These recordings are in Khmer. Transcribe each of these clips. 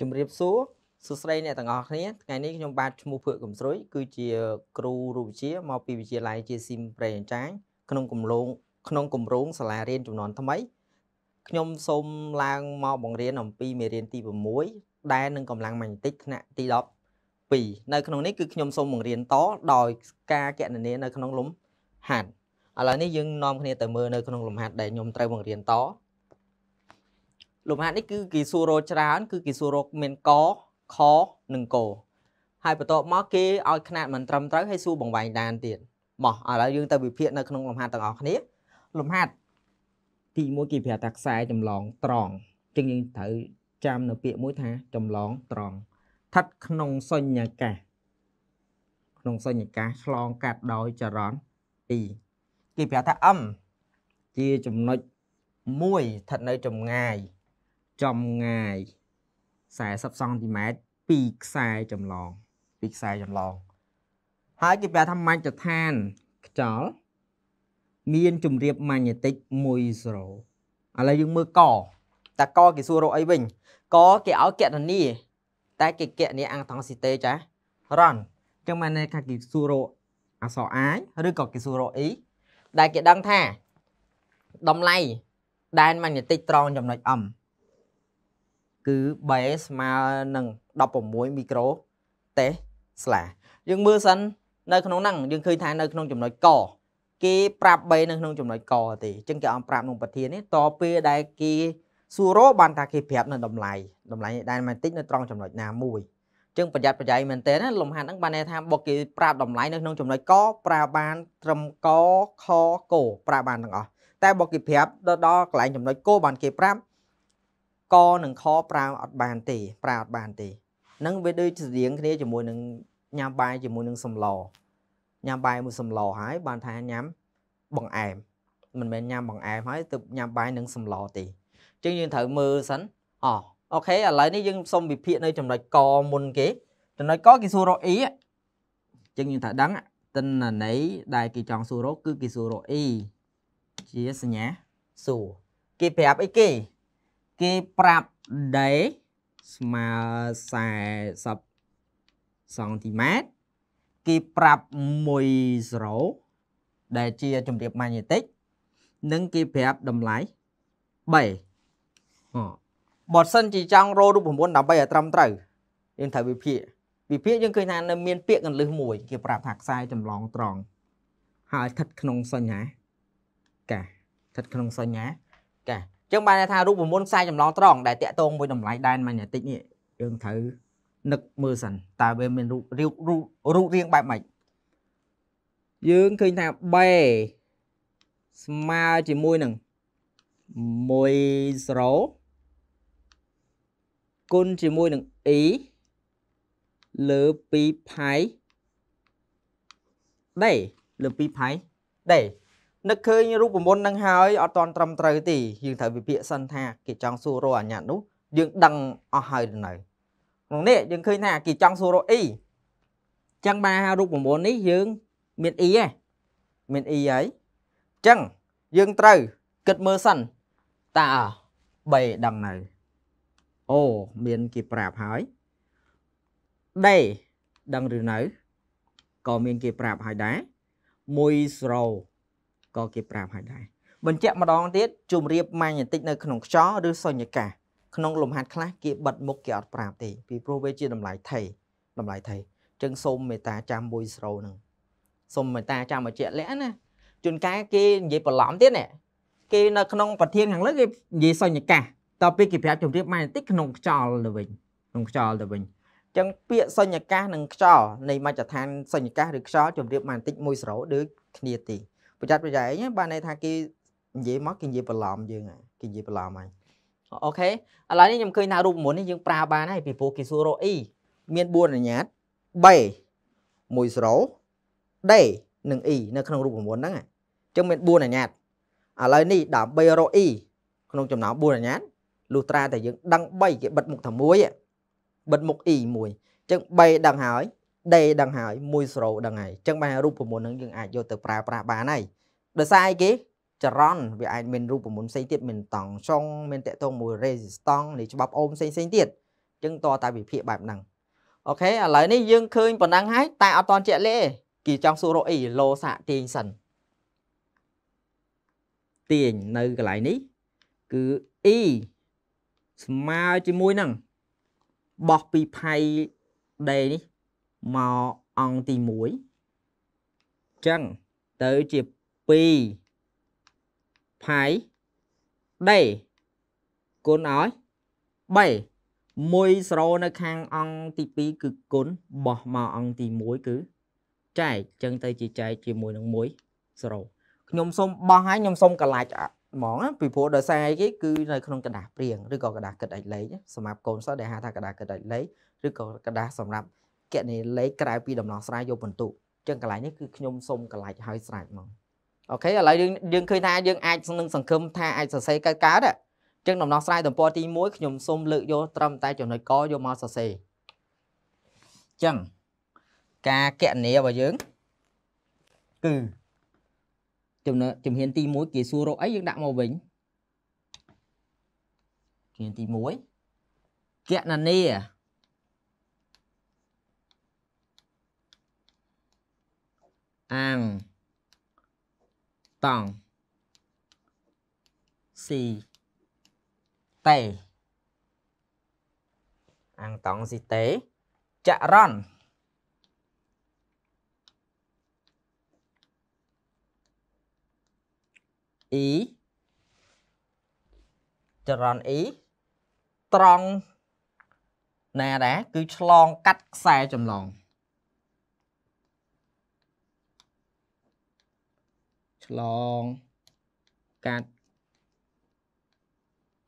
ជំរាបសួរសួស្តីអ្នកទាំងអស់គ្នាថ្ងៃនេះខ្ញុំបាទឈ្មោះភឿកកំស្រួយគឺជា គ្រូរូបវិទ្យាមកពីវិទ្យាល័យជាស៊ីមប្រេអញ្ចាញក្នុងគម្រោងក្នុងគម្រោងសាលារៀនចំនួនថ្មីខ្ញុំសូមឡើងមកបង្រៀនអំពីមេរៀនទី6ដែលនឹងកម្លាំងម៉ាញេទិកថ្នាក់ទី12នៅក្នុងនេះគឺខ្ញុំសូមបង្រៀនតដោយការកណនានៅ ក្នុងលំហាត់ឥឡូវនេះយើងនាំគ្នាទៅមើលនៅក្នុងលំហាត់ដែលខ្ញុំត្រូវបង្រៀនតលំហាត់នេះគឺគេសួររច្រើនគឺគេសួររកមានកខនិងកហើយបន្ទាប់មកគេឲ្យຂະຫນាតមិនត្រឹមត្រូវហើយសួរបង្វែងដានទៀតមកឥឡូវយើងទៅវិភាគនៅក្នុងលំហាត់ទាំងអស់គ្នាលំហាត់ទី1គេប្រាប់ថាខ្សែចម្លងត្រង់ជាងយើងត្រូវចាំនៅពាក្យមួយថាចម្លងត្រង់ស្ថិតក្នុងសញ្ញាកាសក្នុងសញ្ញាកាសឆ្លងកាត់ដោយចរន្ត2គេប្រាប់ថា m ជាចំណុច1ស្ថិតនៅចម្ងាយចំងាយ40សង់ទីម៉ែត្រពីខ្សែចម្លងពីខ្សែចម្លង ហើយគេប្រាប់ថាមជ្ឈដ្ឋានខ្យល់មានជំរាបម៉ាញេទិក1ស្រូឥឡូវយើងមើលកតកគេសួររកអីវិញ ក គេឲ្យកណនីតែគេកណនីអង្គថងស៊ីតេចារ៉នអញ្ចឹងមានន័យថាគេសួររកអសអាយឬក៏គេសួររកអីដែលគេដឹងថាតម្លៃដែនម៉ាញេទិកត្រង់ចំណុច M គឺ base ស្មើនឹង16មីក្រូតេស្លាយើងមើលសិននៅក្នុងហ្នឹងយើងឃើញថានៅក្នុងចំណុចកគេប្រាប់3នៅក្នុងចំណុចកទេអញ្ចឹងគេអមប្រាប់ក្នុងប្រធាននេះតពេលដែលគេសួររបានថាគេប្រាប់នៅតម្លៃតម្លៃដែលម៉ាទិចនៅត្រង់ចំណុចណាមួយអញ្ចឹងប្រយ័ត្នប្រយែងមែនតើលំហាត់ហ្នឹងបានន័យថាបើគេប្រាប់តម្លៃនៅក្នុងចំណុចកប្រើបានត្រឹមកខកប្រើបានទាំងអស់តែបើគេប្រាប់ដល់ដល់កន្លែងចំណុចកបានគេប្រាប់កនិងខប្រើអត់បានទេប្រើអត់បានទេនឹងវាដូចស្រៀងគ្នាជាមួយនឹងញ៉ាំបាយជាមួយនឹងសម្លញ៉ាំបាយមួយសម្លហើយ បានថាញ៉ាំបង្អែមមិនមែនញ៉ាំបង្អែមហើយទើបញ៉ាំបាយនឹងសម្លទេអញ្ចឹងយើងត្រូវមើលសិនអូអូខេឥឡូវនេះយើងសុំវិភាគនៅចំណុចកមុនគេចំណុចកគេសួររក e អញ្ចឹងយើងត្រូវដឹងទិន្នន័យដែលគេចង់សួររកគឺគេសួររក e ជាសញ្ញាសួរគេប្រាប់អីគេគេប្រាប់ d ស្មើ40សង់ទីម៉ែត្រគេប្រាប់10ដែលជាជំរាបម៉ាញេទិក និងគេប្រាប់តម្លៃ3អូបើសិនជាចង់រោរូបមន្តដើម្បីឲ្យត្រឹមត្រូវយើងត្រូវវិភាគវិភាគយើងឃើញថានៅមានពាក្យកលឹះមួយគេប្រាប់ថាខ្សែចម្លងត្រង់ហើយស្ថិតក្នុងសញ្ញាកាស្ថិតក្នុងសញ្ញាកាចឹងបានថារូបមន្តខ្សែចម្លងត្រង់ដែលតាក់ទងមួយតម្លៃដែនម៉ាញេទិកនេះយើងត្រូវនឹកមើលសិនតើវាមានរូបរាងរូបរាងបែបម៉េចយើងឃើញថា B ស្មើជាមួយនឹង10គុណជាមួយនឹង e លើ2 pi d លើ2 pi d នឹកឃើញរូបមន្តនឹងហើយអត់តន់ត្រឹមត្រូវទេយើងត្រូវវិភាគសិនថាគេចង់សួររកអាញានោះយើងដឹងអស់ហើយនៅក្នុងនេះយើងឃើញថាគេចង់សួររកអ៊ីចឹងបានរូបមន្តនេះយើងមានអ៊ីហ៎មានអ៊ីហើយចឹងយើងត្រូវគិតមើលសិនតើបីដឹងនៅអូមានគេប្រាប់ហើយដេដឹងឬនៅក៏មានគេប្រាប់ហើយដែរមួយស្រោក៏គេប្រាប់ហើយដែរបញ្ជាក់ម្ដងទៀតជំរាបម៉ាញេទិកនៅក្នុងខ្យល់ឬសុញ្ញកាសក្នុង លំហាត់ខ្លះគេបិទមុខគេអត់ប្រាប់ទេពីព្រោះវាជាតម្លៃថៃតម្លៃថៃចឹងសូមមេត្តាចាំមួយស្រោនឹងសូមមេត្តាចាំបញ្ជាក់លាក់ណាជួនកាលគេនិយាយបន្លំទៀតណាគេនៅក្នុងប្រធានខាងលើគេនិយាយសុញ្ញកាសតទៅពេលគេប្រាប់ជំរាបម៉ាញេទិកក្នុងខ្យល់ទៅវិញក្នុងខ្យល់ទៅវិញចឹងពាក្យសញ្ញកាសនិងខ្យល់នៃមជ្ឈដ្ឋានសញ្ញកាសឬខ្យល់ជំរាបម៉ានតិចមួយស្រោដូចគ្នាទីប្រយ័ត្នប្រយែងបានន័យថាគេនិយាយមកគេនិយាយបន្លំយើងគេនិយាយបន្លំហើយអូខេឥឡូវនេះខ្ញុំឃើញថារូបមន្តនេះយើងប្រើបានហើយពីព្រោះគេសួររកអ៊ីមាន4អនុញ្ញាត B 1ស្រោ D និង E នៅ ក្នុងរូបមន្តហ្នឹងអញ្ចឹងមាន4អនុញ្ញាតឥឡូវនេះដើម្បីរក E ក្នុងចំណោម4អនុញ្ញាតលុះត្រាតែយើងដឹង3គេបិទមុខតែមួយបិទមុខ E មួយអញ្ចឹង3ដឹងហើយដេដឹងហើយមួយស្រោដឹងហើយអញ្ចឹងបានរូបមន្តហ្នឹងយើងអាចយកទៅប្រើប្រាស់បានហើយដោយសារអីគេចរន្តវាអាចមានរូបមន្តផ្សេងទៀតមានតង់ចុងមានតកតងមួយ resistance នៃច្បាប់អូមផ្សេងផ្សេងទៀតអញ្ចឹងតតតែវិភាគបែបហ្នឹងអូខេឥឡូវនេះយើងឃើញប៉ុណ្ណឹងហើយតែអត់តន់ជាក់លេគេចង់សួររកអីលោសាក់ទាញសិនទាញនៅកន្លែងនេះគឺ e ស្មើជាមួយនឹងបោះពីផៃដេនេះមកអង្គទី1អញ្ចឹងទៅជា2ផៃ D គុណឲ្យ3មួយស្រោនៅខាងអង្គទី2គឺគុណបោះមកអង្គទី1គឺចែកអញ្ចឹងទៅជាចែកជាមួយនឹង1ស្រោខ្ញុំសូមបោះឲ្យខ្ញុំសូមកលាច់ហ្មងពីព្រោះដោយសារអីគេគឺនៅក្នុងกระดาษព្រៀងឬក៏กระดาษកឹតអេចលេខសម្រាប់កូនសិស្សដែលហៅថាกระดาษកឹតអេចលេខឬក៏กระดาษសម្រាប់គណនីលេខក្រៅពីដំណោះស្រាយយកបន្ទុកចឹងកន្លែងនេះគឺខ្ញុំសុំកន្លែងឲ្យស្រេចមកអូខេឥឡូវយើងយើងឃើញថាយើងអាចនឹងសង្ឃឹមថាអាចសរសេរកើតកើតចឹងដំណោះស្រាយទំព័រទី1ខ្ញុំសុំលើកយកត្រឹមតែចំណុចកយកមកសរសេរចឹងការគណនីរបស់យើងគឺចំនួនជំហានទី1គេសួររកអីយើងដាក់មកវិញជំហានទី1គណនីអាងតង់ស៊ីតេអាងតង់ស៊ីតេចរន្តអ៊ីចរន្តអ៊ីត្រង់ណាដែរគឺឆ្លងកាត់ខ្សែចម្លងឆ្លងកាត់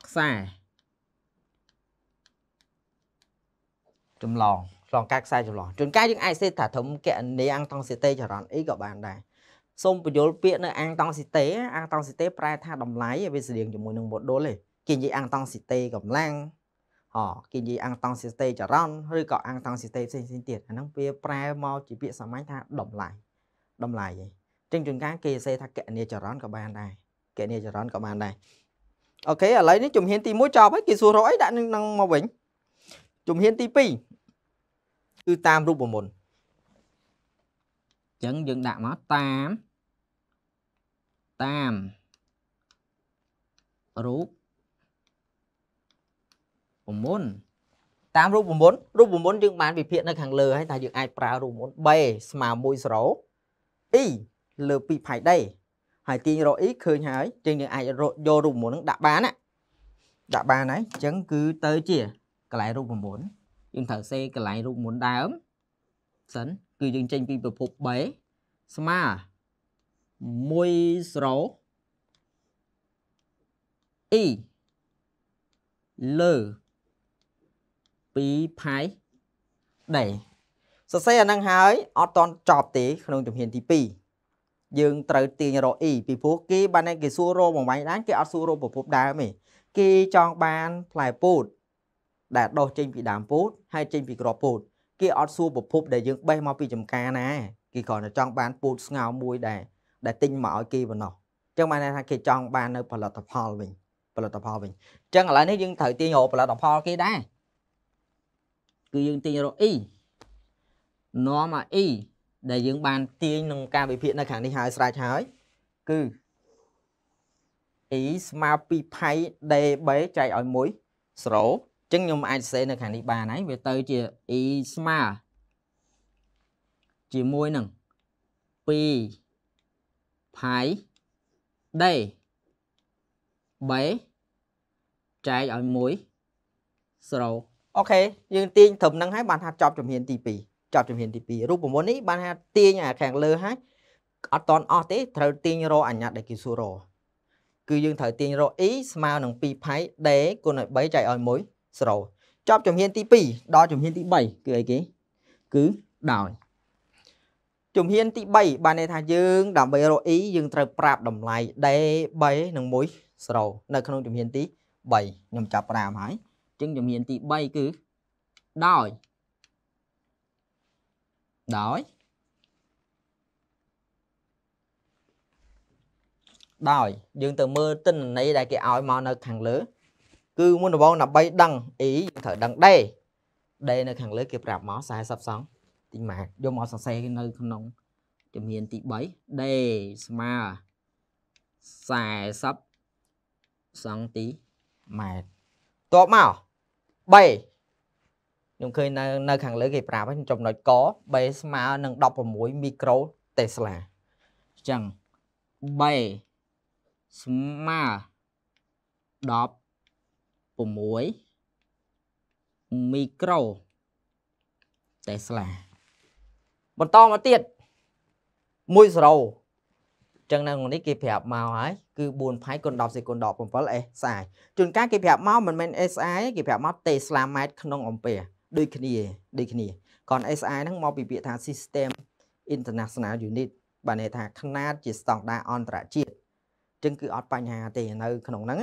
ខ្សែចម្លងឆ្លងកាត់ខ្សែចម្លងជួនកាលយើងអាចសេថាធំកណីអង្គតង់សិតេចរន្តអីក៏បានដែរសូមបញ្យល់ពាក្យនៅអង្គតង់សិតេអង្គតង់សិតេប្រែថាតម្លៃវាស្រៀងជាមួយនឹង module ទេគេនិយាយអង្គតង់សិតេកម្លាំងអគេនិយាយអង្គតង់សិតេចរន្តឬក៏អង្គតង់សិតេផ្សេងៗទៀតអាហ្នឹងវាប្រែមកជាពាក្យសាមញ្ញថាតម្លៃតម្លៃឯងចឹងជួនកាលគេសេថាកណនីចរន្តក៏បានដែរកណនីចរន្តក៏បានដែរអូខេឥឡូវនេះជំហានទី1ចប់ហើយគេសួររកអីដាក់នឹងមកវិញជំហានទី2គឺតាមរូបមន្តអញ្ចឹងយើងដាក់មកតាមតាមរូបមន្តតាមរូបមន្តរូបមន្តយើងបានវិភាគនៅខាងលើហើយថាយើងអាចប្រើរូបមន្ត B ស្មើ1 0 E លើពីផៃដីហើយទាញរកអ៊ីឃើញហើយជាងយើងអាចយករូប9នឹងដាក់បានណាដាក់បានហើយអញ្ចឹងគឺទៅជាកន្លែងរូប9យើងត្រូវសេកន្លែងរូប9ដើម សិន គឺយើងចេញពីប្រភព B ស្មើ1 0 e លើ2ផៃដេសរសេរអានឹងហើយអត់តន់ចប់ទេក្នុងជំហានទី2យើងត្រូវទាញរក E ពីព្រោះគេបានគេសួររកបង្វាញដើមគេអត់សួររកប្រភពដើមទេគេចង់បានផ្លែពោតដែលដុះចេញពីដើមពោតហើយចេញពីគ្រាប់ពោតគេអត់សួរប្រភពដែលយើងបេះមកពីចំការណាគេគ្រាន់តែចង់បានពោតស្ងោមួយដែរដែលទិញមកឲ្យគេប៉ុណ្ណោះអញ្ចឹងបានថាគេចង់បាននៅផលិតផលវិញផលិតផលវិញអញ្ចឹងឥឡូវនេះយើងត្រូវទាញរកផលិតផលគេដែរគឺយើងទាញរក E នាំមក E ដែលយើងបាន ទាញក្នុងការវិភាគនៅខាងនេះហើយស្រេចហើយគឺ e ស្មើ2ផៃ db ចែកឲ្យ1 0អញ្ចឹងខ្ញុំអាចសេនៅខាងនេះបានហើយវាទៅជា e ស្មើជាមួយនឹង2ផៃ d b ចែកឲ្យ1 0អូខេយើងទាញត្រឹមហ្នឹងហើយបានថាចប់ជំហានទី2ចាប់ជំហានទី2រូបមន្តនេះបានថាទាញអាខាងលើហើយអត់តន់អស់ទេត្រូវទាញរអញ្ញាតដែលគេសួររគឺយើងត្រូវទាញរអ៊ីស្មើនឹង2ផៃដេគុណឲ្យ3ចែកឲ្យ1ស្រោចប់ជំហានទី2ដល់ជំហានទី3គឺអីគេគឺដោយជំហានទី3បានន័យថាយើងដើម្បីរអ៊ីយើងត្រូវប្រាប់តម្លៃដេ3និង1ស្រោនៅ ក្នុងជំហានទី3ខ្ញុំចាប់5ហើយអញ្ចឹងជំហានទី3គឺដោយដោយដោយយើងទៅមើលទិន្នន័យដែលគេឲ្យមកនៅខាងលើ គឺមុនដំបូងដើម្បីដឹង E យើងត្រូវដឹង D D នៅខាងលើគេប្រាប់មក40សង់ទីម៉ាកយកមកសរសេរនៅក្នុងជំនាញទី3 D ស្មើ40សង់ទីម៉ែត្រតបមក3ខ្ញុំឃើញនៅនៅខាងលើគេប្រាប់ហ្នឹងចំណុចក B ស្មើនឹង16មីក្រូតេស្លាអញ្ចឹង B ស្មើ16មីក្រូតេស្លាបន្តមកទៀត1សេរ៉ូចឹងនៅក្នុងនេះគេប្រាប់មកហើយគឺ4ផៃគុណ10សេគុណ17 SI ជួនកាលគេប្រាប់មកមិនមែន SI គេប្រាប់មក Tesla ម៉ែត្រក្នុងអំពែរដូចគ្នាដូចគ្នាកូន SI ហ្នឹងមកពីពាក្យថា System International Unit បានន័យថាຂະຫນາດជាស្តង់ដារអន្តរជាតិអញ្ចឹងគឺអត់បញ្ហាទេនៅ ក្នុងហ្នឹង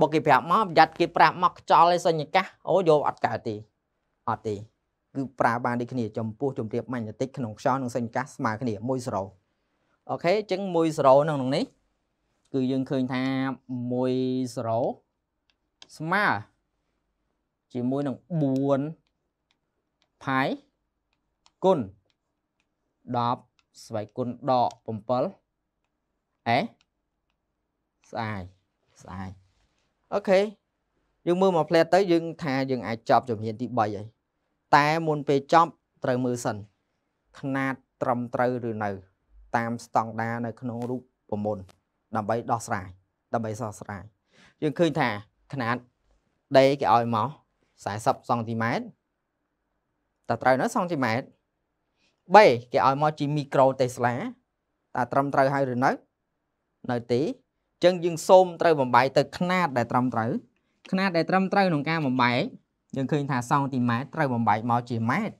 បើគេប្រាប់មកប្រយ័ត្នគេប្រាប់មកខ្ចល់ឯសញ្ញកាសអូយកអត់កើតទេអត់ទេគឺប្រើបានដូចគ្នាចំពោះជំរាបម៉ាញេទិកក្នុងខ្យល់និងសញ្ញកាសស្មើគ្នា1-0អូខេអញ្ចឹង1-0នៅក្នុងនេះ គឺយើងឃើញថា1-0ស្មើជាមួយនឹង4ផាយគុណ10ស្វ័យគុណដក7អេស្អាយស្អាយអូខេយើងមើលមកផ្លែតទៅយើងថាយើង អាចចប់ជំហានទី3ហើយតែមុនពេលចប់ត្រូវមើលសិនຂະຫນາດត្រឹមត្រូវឬនៅ តាមស្តង់ដារនៅក្នុងរូបមន្តដើម្បីដោះស្រាយដើម្បីសោះស្រាយយើងឃើញថាຂະຫນາດដេគេឲ្យមក40សង់ទីម៉ែត្រតើត្រូវនៅសង់ទីម៉ែត្រ B គេឲ្យមកជាមីក្រូតេស្លាតើត្រឹមត្រូវហើយឬនៅនៅទេអញ្ចឹងយើងសូមត្រូវបំបាយទៅຂណាតដែលត្រឹមត្រូវຂណាតដែលត្រឹមត្រូវក្នុងការបំបែកយើងឃើញថាសង់ទីម៉ែត្រត្រូវបំបែកមកជាម៉ែត្រ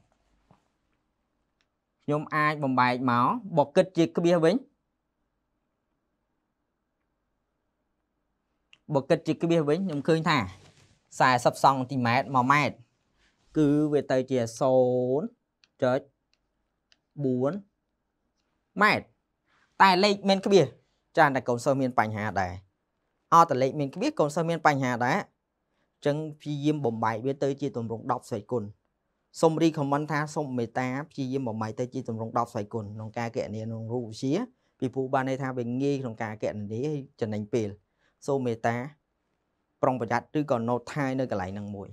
ខ្ញុំអាចបំបែកមកបើគិតជាក្បៀសវិញបើគិតជាក្បៀសវិញខ្ញុំឃើញថា40សង់ទីម៉ែត្រ1ម៉ែត្រគឺវាទៅជា0.4ម៉ែត្រតែលេខមានក្បៀសចាតែកូនសិស្សមានបញ្ហាដែរអត់តែលេខមានក្បៀសកូនសិស្សមានបញ្ហាដែរអញ្ចឹងព្យាយាមបំបែកវាទៅជាទម្រង់10ស្រីគុណសូមរីខមមិនថាសូមមេត្តាព្យាយាមបំបែកទៅជាទម្រង់10ស្រីគុណក្នុងការកណនាក្នុងរូបវិទ្យាពីព្រោះបានន័យថាវាងាយក្នុងការកណនាចំណេញពេលសូមមេត្តាប្រុងប្រយ័ត្នឬក៏ note ថៃនៅកន្លែងហ្នឹងមួយ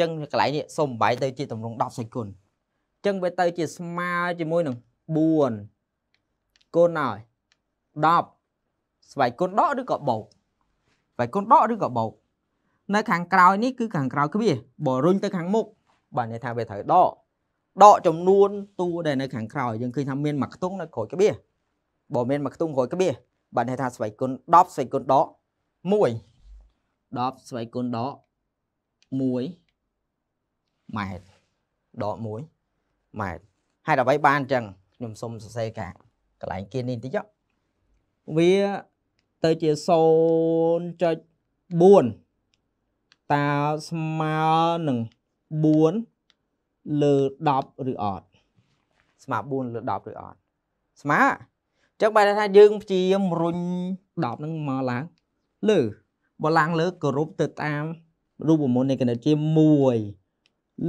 ចឹងកន្លែងនេះសូមបាយទៅជាតម្រង10សេគុណចឹងវាទៅជាស្មើជាមួយនឹង4គុណហើយ10ស្វ័យគុណដកឬក៏បូកស្វ័យគុណដកឬក៏បូកនៅខាងក្រោយនេះគឺខាងក្រោយគ្វាបើរុញទៅខាងមុខបាទនិយាយថាវាត្រូវដកដកចំនួនតួដែលនៅខាងក្រោយយើងឃើញថាមានមួយខ្ទង់នៅក្រោយក្បៀសបើមានមួយខ្ទង់ក្រោយក្បៀសបាទនិយាយថាស្វ័យគុណ10ស្វ័យគុណដក1 10ស្វ័យគុណដក1ម៉ែត្រដក1ម៉ែត្រហេតុអ្វីបានអញ្ចឹងខ្ញុំសុំសរសេរការកន្លែងគៀននេះបន្តិចវាទៅជា0.4តើស្មើនឹង4លើ10ឬអត់ស្មើ4លើ10ឬអត់ស្មើអញ្ចឹងបែរថាយើងព្យាយាមរុញ10ហ្នឹងមកឡើងលើបើឡើងលើគោរពទៅតាមរូបមន្តនៃកណិតជា1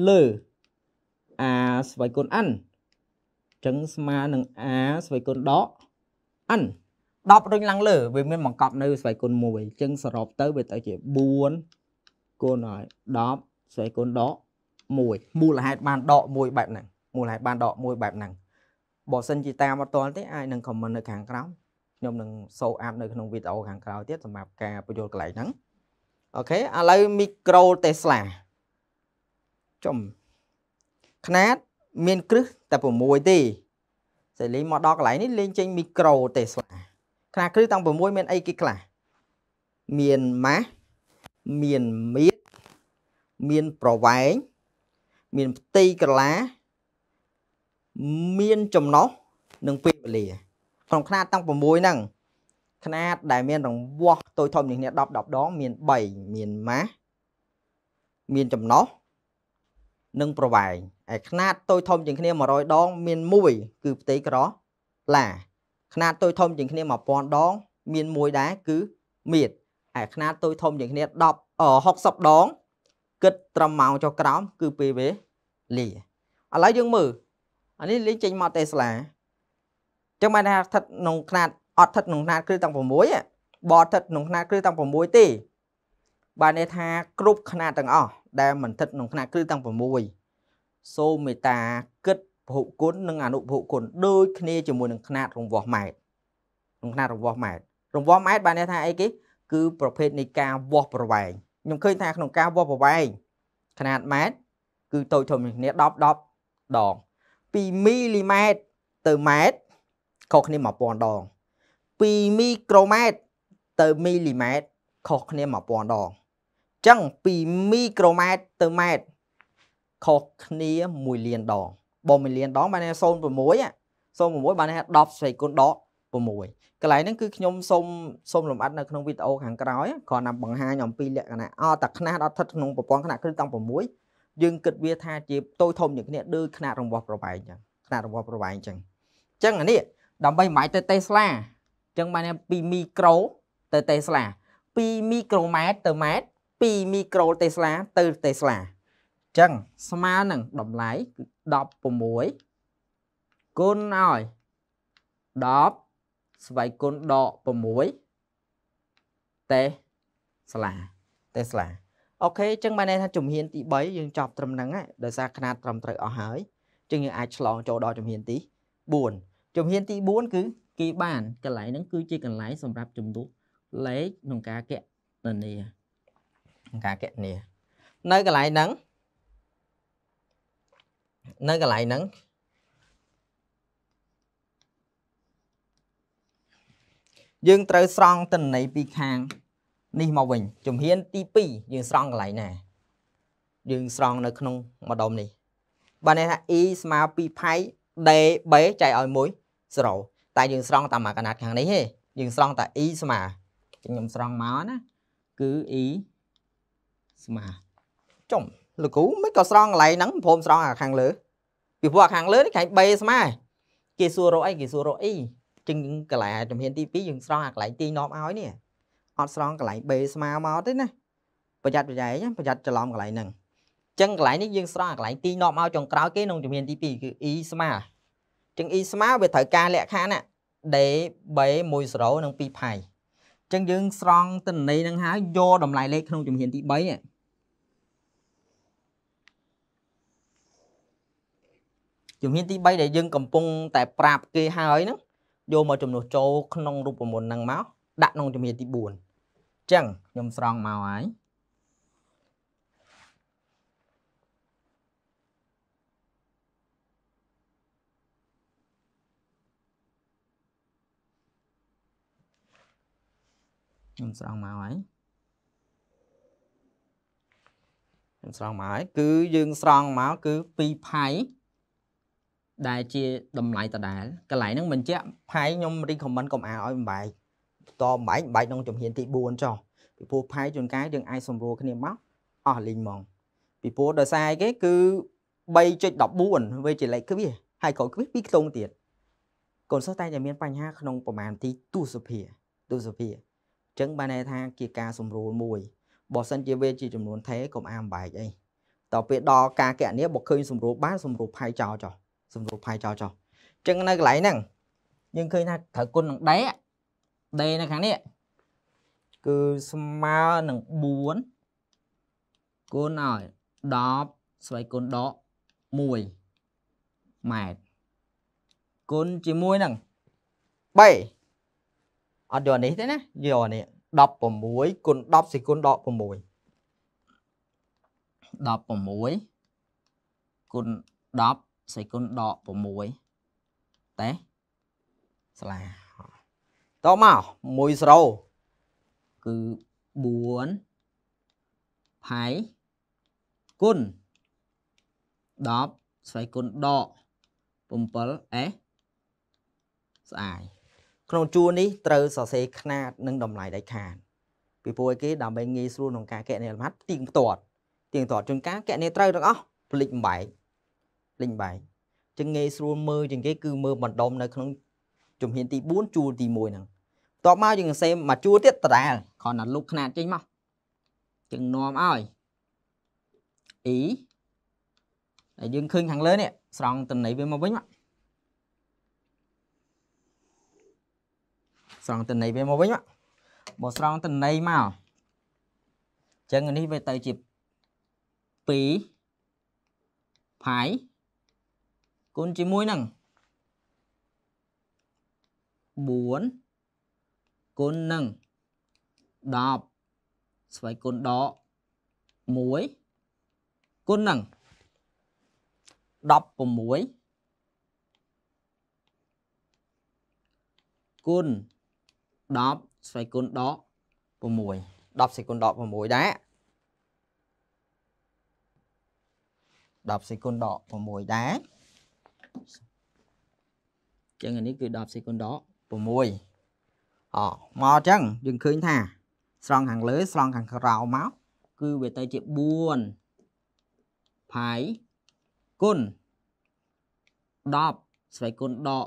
លើអាស្វ័យគុណអានអញ្ចឹងស្មើនឹងអាស្វ័យគុណដកអាន10រុញឡើងលើវាមានបង្កប់នៅស្វ័យគុណ1អញ្ចឹងសរុបទៅវាទៅជា4គុណឲ្យ10ស្វ័យគុណដក1មូលហេតុបានដក1បែបហ្នឹងមូលហេតុបានដក1បែបហ្នឹងបើសិនជាតាមអត់តល់ទេអាចនឹង comment នៅខាងក្រោមខ្ញុំនឹងសូអាប់នៅក្នុងវីដេអូខាងក្រោយទៀតសម្រាប់ការបញ្យល់កន្លែងហ្នឹងអូខេឥឡូវមីក្រូតេស្លាចំຂະណាតមានគ្រឹះតែ6ទេសេលេងមកដល់កន្លែងនេះលេងចេញមីក្រូទេស្លាຂະណាតគ្រឹះទាំង6មានអីគេខ្លះមានម៉ាស់មានមៀតមានប្រវែងមានផ្ទៃកលាមានចំណុះនិងពេលវេលាក្នុងຂະណាតទាំង6ហ្នឹងຂະណាត ដែលមានរង្វាស់តូចធំនេះគ្នា10 10ដងមាន3មានម៉ាស់មានចំណុះនិងប្រវែងឯຂណាតតូចធំជាងគ្នា100ដង មាន1គឺផ្ទៃក្រឡាຂណាតតូចធំជាងគ្នា1000ដងមាន1ដែរគឺមៀតឯຂណាតតូចធំជាងគ្នា10 60ដងគិតត្រឹមម៉ោងចុះក្រោម គឺពេលវេលាឥឡូវយើងមើលអានេះលេងចេញមក Tesla ចឹងបានថាស្ថិតក្នុងຂណាតអត់ស្ថិតក្នុងຂណាតគ្រឹះទាំង6បើស្ថិតក្នុងຂណាតគ្រឹះទាំង6ទេបានន័យថាគ្រប់ຂណាតទាំងអស់ដែលមិនស្ថិតក្នុងថ្នាក់គ្រឹះទាំង6សូមមេត្តាគិតពហុគុណនិង អនុពហុគុណដូចគ្នាជាមួយនឹងຂະຫນាតរង្វាស់ម៉ែត្រក្នុងຂະຫນាតរង្វាស់ម៉ែត្ររង្វាស់ម៉ែត្របានន័យថាអីគេគឺប្រភេទនៃការវាស់ប្រវែងខ្ញុំឃើញថាក្នុងការវាស់ប្រវែងຂະຫນាតម៉ែត្រគឺតូចធំគ្នា10 10ដងពីមីលីម៉ែត្រទៅម៉ែត្រខុសគ្នា1000ដងពីមីក្រូម៉ែត្រទៅមីលីម៉ែត្រខុសគ្នា1000ដងចឹងពីមីក្រូម៉ែត្រទៅម៉ែត្រខុសគ្នា1លានដងបើ1លានដងបាន06 06បាន10ស្វ័យគុណដក6កន្លែងហ្នឹងគឺខ្ញុំសូមសូមលំអិតនៅក្នុងវីដេអូខាងក្រោយគ្រាន់តែបង្ហាញអំពីលក្ខណៈអតាខ្នាតអត់ថិតក្នុងប្រព័ន្ធខ្នាតគ្រឹះតាំង6យើងគិតវាថាជាតូចធំជាងគ្នាដូចខ្នាតរង្វាស់ប្រវែងចឹងខ្នាតរង្វាស់ប្រវែងចឹងចឹងអានេះដើម្បីម៉ាយទៅ Tesla ចឹងបានពីមីក្រូទៅ Tesla ពីមីក្រូម៉ែត្រទៅម៉ែត្រ2មីក្រូតេស្លាទៅតេស្លាអញ្ចឹងស្មើនឹងតម្លៃគឺ16គុណឲ្យ10ស្វ័យគុណដក6តេស្លាតេស្លាអូខេអញ្ចឹងបានន័យថាជំហានទី3យើងចប់ត្រឹមហ្នឹងដោយសារຂະຫນាតត្រឹមត្រូវអស់ហើយអញ្ចឹងយើងអាចឆ្លងចូលដល់ជំហានទី4ជំហានទី4គឺគេបានកន្លែងហ្នឹងគឺជាកន្លែងសម្រាប់ជំនួសលេខក្នុងការកណនាការកញ្ញានៅកន្លែងហ្នឹងនៅកន្លែងហ្នឹងយើងត្រូវស្រង់តន័យពីខាងនេះមកវិញជំហានទី2យើងស្រង់កន្លែងណាយើងស្រង់នៅក្នុង ម្ដុំនេះបើនេះថា e ស្មើ2ផៃ d b ចែកឲ្យ1 0តែយើងស្រង់តាមអាកណាត់ខាងនេះទេយើងស្រង់តា e ស្មើខ្ញុំស្រង់មកណាគឺ e ស្មាចំលោកគ្រូមិនក៏ស្រង់កន្លែងហ្នឹងព្រមស្រង់អាខាងលើ ពីព្រោះអាខាងលើនេះខាង3ស្មាគេសួររកអីគេសួររកអីចឹងកន្លែងជំហាន ទី2យើងស្រង់អាកន្លែងទីនាំឲ្យនេះអត់ស្រង់កន្លែង B ស្មើមកទេណាប្រយ័ត្នប្រយែងប្រយ័ត្នច្រឡំកន្លែងហ្នឹងចឹងកន្លែងនេះយើងស្រង់អាកន្លែងទីនាំឲ្យចុងក្រោយគេក្នុងជំហានទី2គឺ E ស្មើចឹង E ស្មើវាត្រូវការលក្ខខណ្ឌណា D 3 1 0និង2 π ចឹងយើងស្រង់ទិន្នន័យនឹងហើយយកតម្លៃលេខក្នុងជំហានទី3នេះជំហានទី3ដែលយើងកំពុងតែប្រាប់ គេហើយហ្នឹងយកមកចំនួនចូលក្នុងរូបមន្តហ្នឹងមកដាក់ក្នុងជំហានទី4អញ្ចឹងខ្ញុំស្រង់មកហើយខ្ញុំស្រង់មកហើយខ្ញុំស្រង់មកហើយគឺយើងស្រង់មកគឺ2ផៃដែលជាតម្លៃដដែលកន្លែងហ្នឹងបញ្ជាក់ផៃខ្ញុំ recommend កុំអាឲ្យបំបែកតបំបែកបំបែកក្នុងជំហានទី4ចុះពីព្រោះផៃជួនកាលយើងអាចសម្រួលគ្នាមកអស់លីងមកពីព្រោះដោយសារគេគឺ3.14វាជាលេខគ្វាហើយក្រោយគ្វា2ខ្ទង់ទៀតកូនសិស្សតែងតែមានបញ្ហាក្នុង ប្រមាណទីទស្សភាទស្សភាចឹងបានន័យថាជាការសម្រួលមួយបើសិនជាវាជាចំនួនថេកុំអាមបែកអីតទៅពេលដល់ការកណនីបើឃើញសម្រួលបានសម្រួលផៃចោលចោលសម្រួលផៃចោលចោលចឹងនៅកន្លែងហ្នឹងយើងឃើញថាត្រូវគុណនឹងដេដេនៅខាងនេះគឺស្មើនឹង4គុណឲ្យ10ស្វ័យគុណដក1ម៉ែត្រគុណជាមួយនឹង3អត់យកនេះទេណាយកនេះ16គុណ10សេគុណដក6 16គុណ10សេគុណដក6តេស្លាតមក1ស្រូគឺ4ផៃគុណ10ស្វ័យគុណដក7អេស្អាយក្នុងជួរនេះត្រូវសរសេរຂណាតនិងតម្លៃដាច់ខាតពីព្រោះគេដើម្បីងាយស្រួលក្នុងការកណនាលំហាត់ទៀងទាត់ទៀងទាត់ជួនកាលកណនាត្រូវទាំងអស់ភ្លេចបំបែកភ្លេចបំបែកចឹងងាយស្រួលមើលជាងគេ គឺមើលបណ្ដុំនៅ ក្នុងជំហានទី4ជួរទី1ហ្នឹងបន្ទាប់មកយើងសេមកជួរទៀតដដែលគ្រាន់តែលុបຂណាតចេញមកចឹងនាំឲ្យ e ហើយយើងឃើញខាងលើនេះស្រង់តំណៃវាមកវិញមកស្រង់តន័យវាមកវិញបើស្រង់តន័យមកអញ្ចឹងនេះវាទៅជា2ផាយគុណជាមួយនឹង4គុណនឹង10ស្វ័យគុណដក1គុណនឹង16គុណ0 10ស្វ័យគុណដក6 10សេគុណដក6ដែរ10សេគុណដក6ដែរចឹងនេះគឺ10សេគុណដក6អមកចឹងយើងឃើញថា ស្រង់ខាងលើ ស្រង់ខាងក្រោមមកគឺវាទៅជា4ផៃគុណ10ស្វ័យគុណដក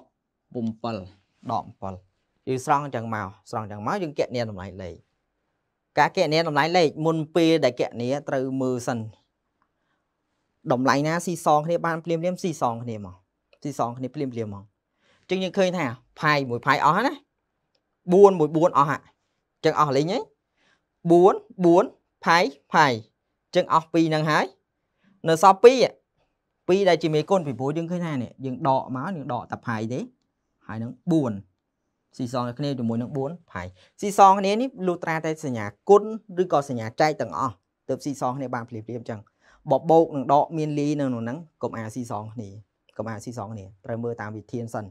7ដក7យើងស្រង់ចឹងមកស្រង់ចឹងមកយើងកណនាតម្លៃលេខការកណនាតម្លៃលេខមុនពេលដែលកណនាត្រូវមើលសិនតម្លៃណាស៊ីសងគ្នាបានភ្លាមភ្លាមស៊ីសងគ្នាមកស៊ីសងគ្នាភ្លាមភ្លាមមកចឹងយើងឃើញថាផាយមួយផាយអស់ណា4មួយ4អស់ហ่ะចឹងអស់លេងហី4 4ផាយផាយចឹងអស់2ហ្នឹងហើយនៅសល់2 2ដែលជាមេគុណពីព្រោះយើងឃើញថានេះយើងដកមកយើងដកតែផាយទេហើយនឹង4ស៊ីសងគ្នាជាមួយនឹង4ផាយស៊ីសងគ្នានេះលុត្រាតែសញ្ញាគុណឬក៏សញ្ញាចែកទាំងអស់ទើបស៊ីសងគ្នាបានភ្លាមៗអញ្ចឹងបបោកនឹងដកមានលីនៅក្នុងហ្នឹងកុំអាស៊ីសងគ្នាកុំអាស៊ីសងគ្នាត្រូវមើលតាមវិធានសិនអ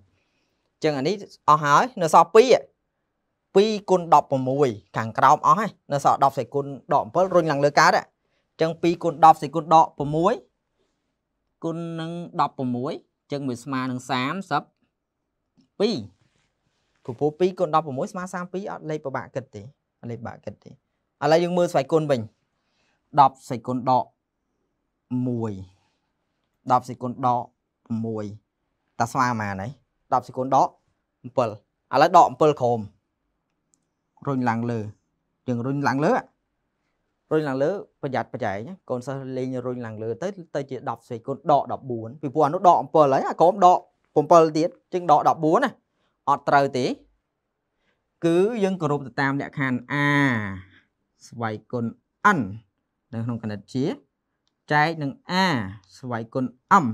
ញ្ចឹងអានេះអស់ហើយនៅសល់2 2គុណ16ខាងក្រោមអស់ហើយនៅសល់10សេគុណដក7រុញឡើងលើកើតអញ្ចឹង2គុណ10សេគុណដក6គុណនឹង16អញ្ចឹងវាស្មើនឹង32ព្រោះ2គុណ16ស្មើ32អត់លេខពិបាកគិតទេអត់លេខពិបាកគិតទេឥឡូវយើងមើលស្វ័យគុណវិញ10សេគុណដក1 10សេគុណដក6តាស្មើប៉ុន្មានហើយ10សេគុណដក7ឥឡូវដក7ក្រោមរុញឡើងលើយើងរុញឡើងលើរុញឡើងលើប្រយ័ត្នប្រយែងកូនសិស្សលេងរុញឡើងលើទៅទៅជា10សេគុណដក14ពីព្រោះអានោះដក7ហើយអាក្រោមដក7ទៀតជាងដក14ណាអត់ត្រូវទេ គឺយើងគោរពទៅតាមលក្ខខណ្ឌ A ស្វ័យគុណ n នៅក្នុងគណិតជាចែកនឹង A ស្វ័យគុណ m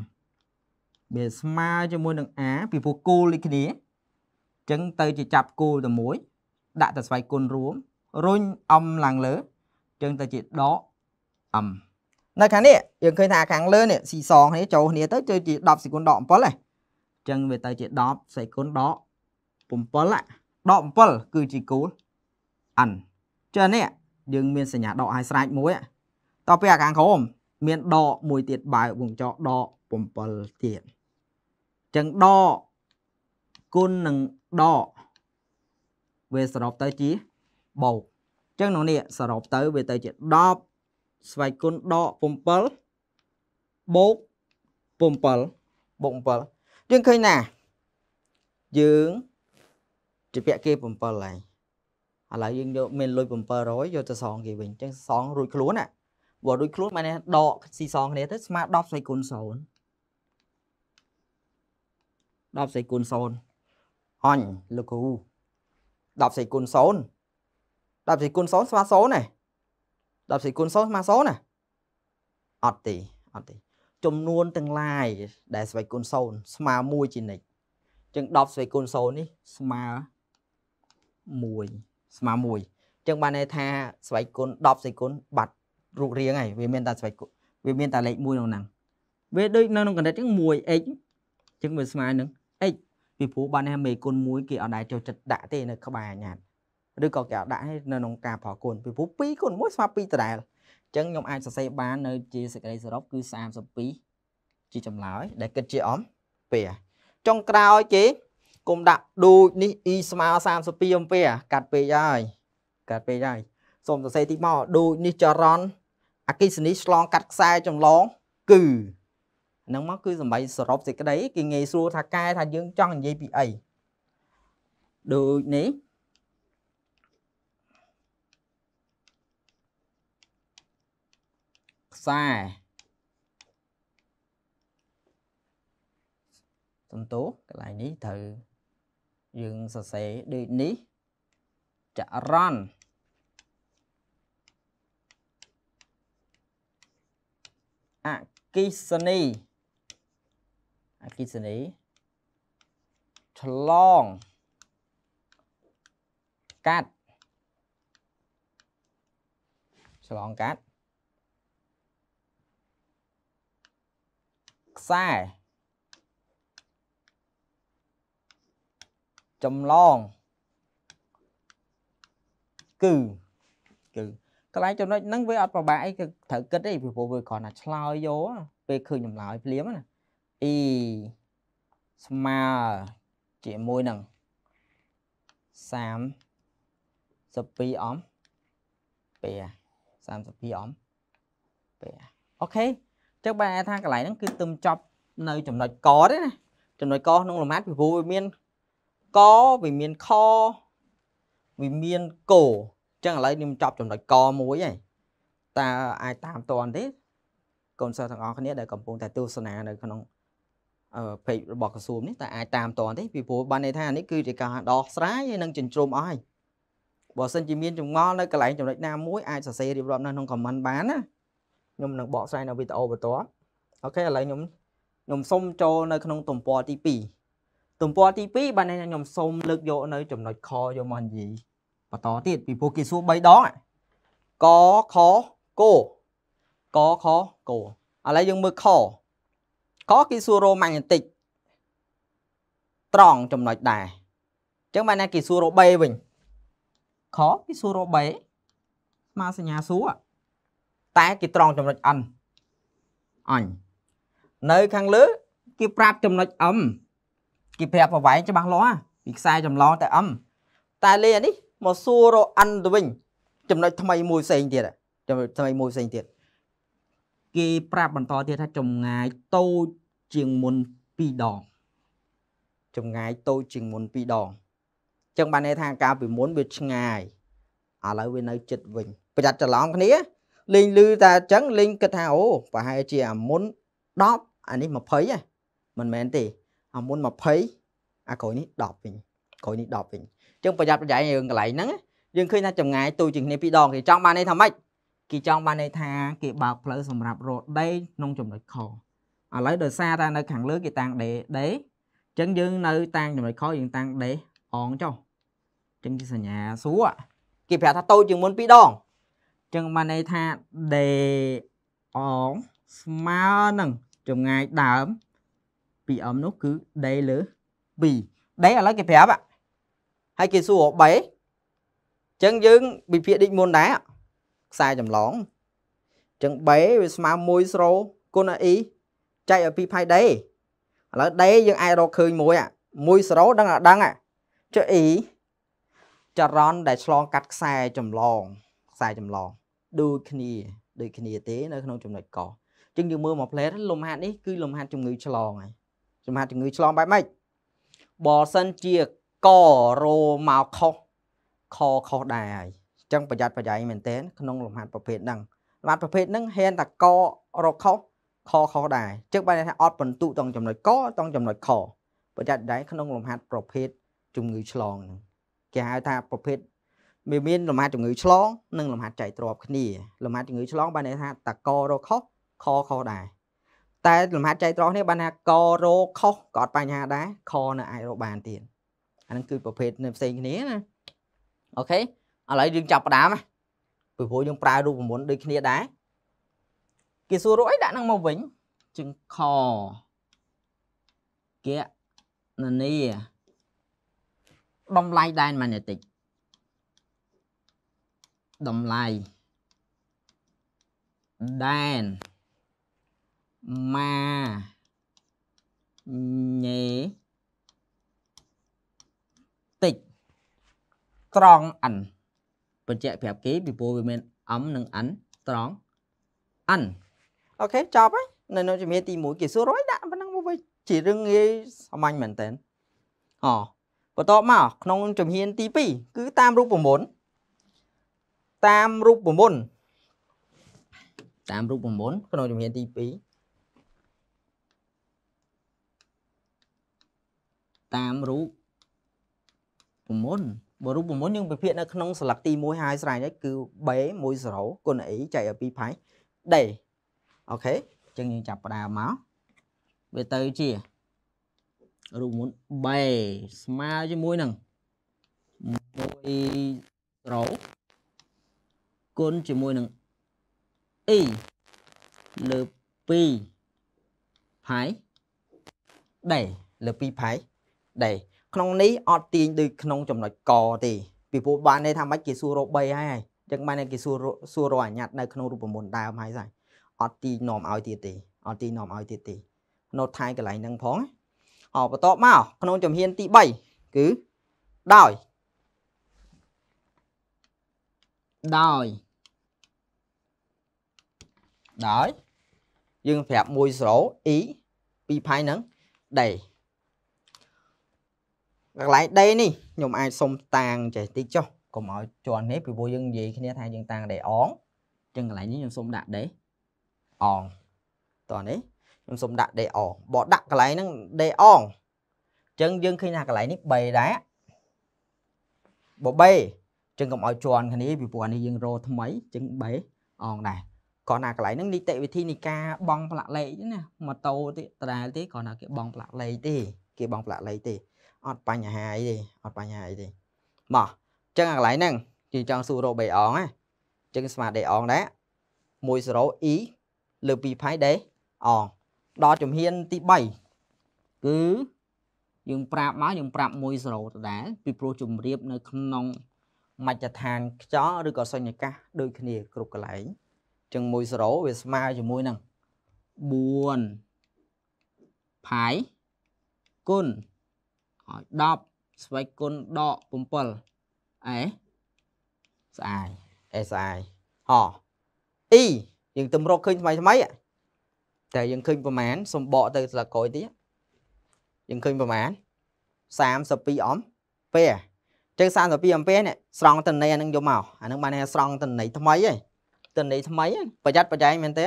វាស្មើជាមួយនឹង A ពីព្រោះគូលដូចគ្នាអញ្ចឹងទៅជាចាប់គូលតែមួយ ដាក់តែស្វ័យគុណរួមរុញ m ឡើងលើអញ្ចឹងទៅជាដក m នៅខាងនេះយើងឃើញថាខាងលើនេះស៊ីសងនេះចូលគ្នាទៅគឺជា10សេគុនដក7ហ៎អញ្ចឹងវាទៅជា10សេគុនដក7ដក7គឺជាគោល n ចឹងនេះយើងមានសញ្ញាដកឲ្យស្រេចមួយតទៅខាងក្រោមមានដកមួយទៀតបើវងចោដក7ទៀតចឹងដកគុណនឹងដកវាសរុបទៅជាបូកចឹងក្នុងនេះសរុបទៅវាទៅជា10ស្វ័យគុណដក7បូក7បូក7យើងឃើញណាយើងជាពាក់គេ7ហើយឥឡូវយើងយកមានលុយ700យកទៅសងគេវិញអញ្ចឹងសងរួចខ្លួនណាបើរួចខ្លួនមកនេះដកស៊ីសងគ្នាទៅស្មើ10ស្អីគុណ0 10ស្អីគុណ0អញលោកគ្រូ10ស្អីគុណ0 10ស្អីគុណ0ស្មើ0ណា10ស្អីគុណ0ស្មើ0ណាអត់ទេអត់ទេចំនួនទាំងឡាយដែលស្វ័យគុណ0ស្មើ1ជានិច្ចអញ្ចឹង10ស្វ័យគុណ0នេះស្មើ1 1ស្មើ1អញ្ចឹងបានន័យថាស្វ័យគុណ10ស្វ័យគុណបាត់រូបរាងហើយវាមានតែស្វ័យគុណវាមានតែលេខ1ក្នុងហ្នឹងវាដូចនៅក្នុងកណិតអញ្ចឹង 1x អញ្ចឹងវាស្មើនឹង x ពីព្រោះបានថាមេគុណ1គេអត់ដែរចូលចិត្តដាក់ទេនៅក្បែរអាញាតឬក៏គេអត់ដាក់នៅក្នុងការប្រគុណពីព្រោះ2គុណ1ស្មើ2ដដែលអញ្ចឹងខ្ញុំអាចសរសេរបាននៅជាសេចក្តីសរុបគឺ32ជាចម្លើយដែលគិតជាអំពេលចុងក្រោយគេគុំដាក់ដូចនេះ e ស្មើ32អំពែកាត់ពេកហើយកាត់ពេកហើយសូមសរសេរទីមកដូចនេះចរន្តអកិសនីឆ្លងកាត់ខ្សែចម្លងគឺហ្នឹងមក គឺសម្ប័យសរុបសេចក្តីគេងាយស្រួល ថាកែថាយើងចង់និយាយពីអីដូចនេះខ្សែសំទោកន្លែងនេះត្រូវយើងសរសេរដូចនេះចរន្តអកិសនីអកិសនីឆ្លងកាត់ឆ្លងកាត់ខ្សែចម្លងគឺគឺកន្លែងចំណុចហ្នឹងវាអត់ប្របាកអីគឺត្រូវគិតទេពីព្រោះវាគ្រាន់តែឆ្លើយយកពេលឃើញចម្លើយភ្លាមណាអ៊ីស្មើជាមួយនឹង32អមពេល32អមពេលអូខេចឹងបានថាកន្លែងហ្នឹងគឺទំចប់នៅចំណុចកទេណាចំណុចកក្នុងលំហាត់ពីព្រោះវាមានកវាមានខវាមានកអញ្ចឹងឥឡូវខ្ញុំចប់ចំណុចកមួយហើយតើអាចតាមតនទេកូនសិស្សទាំងអស់គ្នាដែលកំពុងតែទស្សនានៅក្នុងអឺ page របស់ក្រសួងនេះតើអាចតាមតនទេពីព្រោះបានន័យថានេះគឺជាការដោះស្រាយហើយនឹងចិញ្ជ្រោមអស់ហើយបើសិនជាមានចងល់នៅកន្លែងចំណុចណាមួយអាចសរសេររៀបរាប់នៅក្នុង comment បានណាខ្ញុំនឹងបកស្រាយនៅវីដេអូបន្ទាប់អូខេឥឡូវខ្ញុំខ្ញុំសុំចូលនៅក្នុងទំព័រទី2ទំព័រទី2បានខ្ញុំសូមលើកយកនៅចំណុចខយកមកនិយាយបន្តទៀតពីព្រោះគេសួរ3ដងកខគកខគឥឡូវយើងមើលខខគេសួររ៉ូម៉ាញេទិកត្រង់ចំណុចដែរអញ្ចឹងបានណាគេសួររ៉ូបេវិញខគេសួររ៉ូបេស្មើសញ្ញាសួរតែគេត្រង់ចំណុច n អញនៅខាងលើគេប្រាប់ចំណុច m គេប្រាប់ប្រវែងច្បាស់លាស់ពីខ្សែចម្លងទៅអឹមតែលេអានេះមកសួររអាន់ទៅវិញចំណុចថ្មីមួយផ្សេងទៀតចំណុចថ្មីមួយផ្សេងទៀតគេប្រាប់បន្តទៀតថាចម្ងាយតូចជាងមុន2ដងចម្ងាយតូចជាងមុន2ដងចឹងបានន័យថាកាលពីមុនវាឆ្ងាយឥឡូវវានៅចិត្តវិញប្រយ័ត្នច្រឡំគ្នាលេងលឺតែអញ្ចឹងលេងគិតថាអូប្រហែលជាអាមុន10អានេះ20ហ៎មិនមែនទេអាមុន20អាក្រោយនេះ10វិញក្រោយនេះ10វិញអញ្ចឹងប្រយ័ត្នប្រយែងយើងកន្លែងហ្នឹងយើងឃើញថាចម្ងាយទូជាងគ្នាពីរដងគេចង់បានន័យថាម៉េចគេចង់បានន័យថាគេបើកផ្លូវសម្រាប់រត់ដេក្នុងចំណុចខឥឡូវដោយសារតែនៅ ខាងលើគេតាំងដេដេអញ្ចឹងយើងនៅ តាំងចំណុចខយើងតាំងដេអងចុះអញ្ចឹងជាសញ្ញាសួរគេប្រាប់ថាតូចជាងមុនពីរដងអញ្ចឹងបានន័យថាដេអងស្មើនឹងចម្ងាយដើមពីអមនោះគឺ d លើ b d ឥឡូវគេប្រាប់ហើយគេសួរ3អញ្ចឹងយើងវិភាគដូចមុនដែរខ្សែចម្លងអញ្ចឹង b វាស្មើ1ស្រូគុណ e ចែកឲ្យ2 πd ឥឡូវ d យើងអាចរកឃើញមួយមួយស្រូដឹងដល់ដឹងចុះ e ចរន្តដែលឆ្លង កាត់ខ្សែចម្លងខ្សែចម្លង ដូចគ្នាដូចគ្នាទេនៅក្នុងចំណុចកអញ្ចឹងយើងមើលមកផ្លេតលំហាត់នេះគឺលំហាត់ជំងឺឆ្លងហើយជំហាត់ជំងឺឆ្លងបែបម៉េចបើសិនជាករោមកខុសខខុសដែរហើយអញ្ចឹងប្រយ័ត្នប្រយែងមែនទែនក្នុងលំហាត់ប្រភេទហ្នឹងលំហាត់ប្រភេទហ្នឹងហ៊ានតែករកខុសខខុសដែរអញ្ចឹងបានថាអត់បន្ទុតង់ចំណុចកតង់ចំណុចខប្រយ័ត្នដែរក្នុងលំហាត់ប្រភេទជំងឺឆ្លងហ្នឹងគេហៅថាប្រភេទវាមានលំហាត់ជំងឺឆ្លង និងលំហាត់ចៃទ្របគ្នាលំហាត់ជំងឺឆ្លងបានន័យថាតករកខុសខខុសដែរតែលំហាត់ចៃត្រោះនេះបានថាករោខុសក៏អត់បញ្ហាដែរខនៅអាចរកបានទៀតអានឹងគឺប្រភេទនៅផ្សេងគ្នាណាអូខេឥឡូវយើងចាប់ផ្ដើមពីព្រោះយើងប្រើរូបមន្តដូចគ្នាដែរគេសួររកអីដាក់នឹងមកវិញជើងខកណនីតម្លៃដែនម៉ាណេទិកតម្លៃដែនម៉ាញេតិចត្រង់អានបញ្ជាក់ប្រាប់គេពីព្រោះវាមានអមនិងអានត្រង់អានអូខេចប់ហើយនៅក្នុងជំនាញទី1គេសួររួចដាក់ប៉ុណ្ណឹងមកវិញជារឿងងាយសាមញ្ញមែនតើអូបន្តមកក្នុងជំហានទី2គឺតាមរូបមន្តតាមរូបមន្តតាមរូបមន្តក្នុងជំហានទី2តាមរូបមុនបើរូបមុនយើងពិភាក្សានៅក្នុងស្លឹកទី1ហើយស្រេចហើយគឺ b 10គុណ e ចែកឲ្យ2ផៃ d អូខេអញ្ចឹងយើងចាប់ផ្ដើមមកវាទៅជារូបមុន b ស្មើជាមួយនឹង1គុណជាមួយនឹង e លើ2ផៃ d លើ2ផៃដែរក្នុងនេះអត់ទាញដូចក្នុងចំណុចកទេពីព្រោះបានន័យថាមិនគេសួររក3ហើយចឹងបានគេសួរសួររកអាញាត់នៅក្នុងរូបមន្តដើមហើយស្អីអត់ទីនាំឲ្យទៀតទេអត់ទីនាំឲ្យទៀតទេនៅថៃកន្លែងហ្នឹងផងអបន្តមកក្នុងជំហានទី3គឺដោយដោយដោយយើងប្រាប់មួយស្រោ e ពីរផៃហ្នឹងដេកន្លែងដីនេះខ្ញុំអាចសុំតាងចេះតិចចុះកុំឲ្យជន់នេះពីព្រោះយើងនិយាយគ្នាថាយើងតាងដីអងចឹងកន្លែងនេះខ្ញុំសុំដាក់ដីអងតោះនេះខ្ញុំសុំដាក់ដីអងបើដាក់កន្លែងហ្នឹងដីអងចឹងយើងឃើញថាកន្លែងនេះ3ដែរបើ3ចឹងកុំឲ្យជន់គ្នាពីព្រោះនេះយើងរោថ្មីចឹង3អងដែរគាត់ណា កន្លែងហ្នឹងនីតិវិធីនៃការបង ផ្លាក់លេខណាម៉ូតូទេតារាទេគាត់ណាគេបងផ្លាក់លេខទេគេបងផ្លាក់លេខទេអត់បញ្ហាអីទេអត់បញ្ហាអីទេមកអញ្ចឹងអាកន្លែងហ្នឹងយើងចង់សួររក3អងណាអញ្ចឹងស្មើដេអងដែរ1.0 e លើ2ផៃដេអងដល់ជំហានទី3គឺយើងប្រាប់មកយើងប្រាប់1.0ដដែលពីព្រោះជំរាប នៅ ក្នុងមជ្ឈដ្ឋានខ្យល់ឬក៏សញ្ញកាសដូចគ្នាគ្រប់កន្លែងអញ្ចឹង1.0វាស្មើជាមួយនឹង4ផៃគុណ1ឲ្យ10ស្វ័យគុណដក7អេស្អាយអេស្អាយហោអ៊ីយើងទៅរកឃើញថ្មីថ្មីតែយើងឃើញប្រមាណសំបកទៅស្លាកយទៀតយើងឃើញប្រមាណ32អំពែចឹង32អំពែនេះស្រង់តន័យអានឹងយកមកអានឹងបានថាស្រង់តន័យថ្មីហីតន័យថ្មីប្រយ័ត្នប្រយែងមែនទេ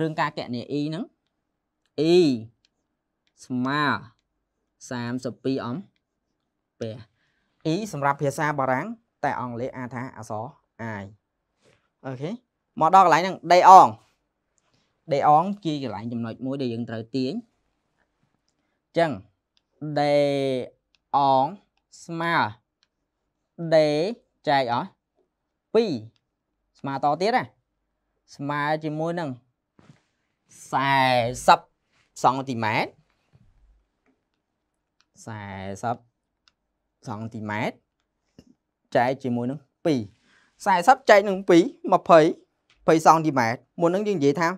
រឿងការកណនីអ៊ីហ្នឹងអ៊ីស្មើ32អំពែ E សម្រាប់ភាសាបារាំងតែអង់គ្លេសអាចថាអក្សរ I អូខេមកដល់កន្លែងហ្នឹង day on day on ជាកន្លែងចំណុចមួយដែលយើងត្រូវទាញអញ្ចឹង day on ស្មើ day ចែកអស់2ស្មើតទៀតណាស្មើជាមួយនឹង40សង់ទីម៉ែត្រ40សង់ទីម៉ែត្រចែកជាមួយនឹង2 40ចែកនឹង2 20 20សង់ទីម៉ែត្រមុនហ្នឹងយើងនិយាយថា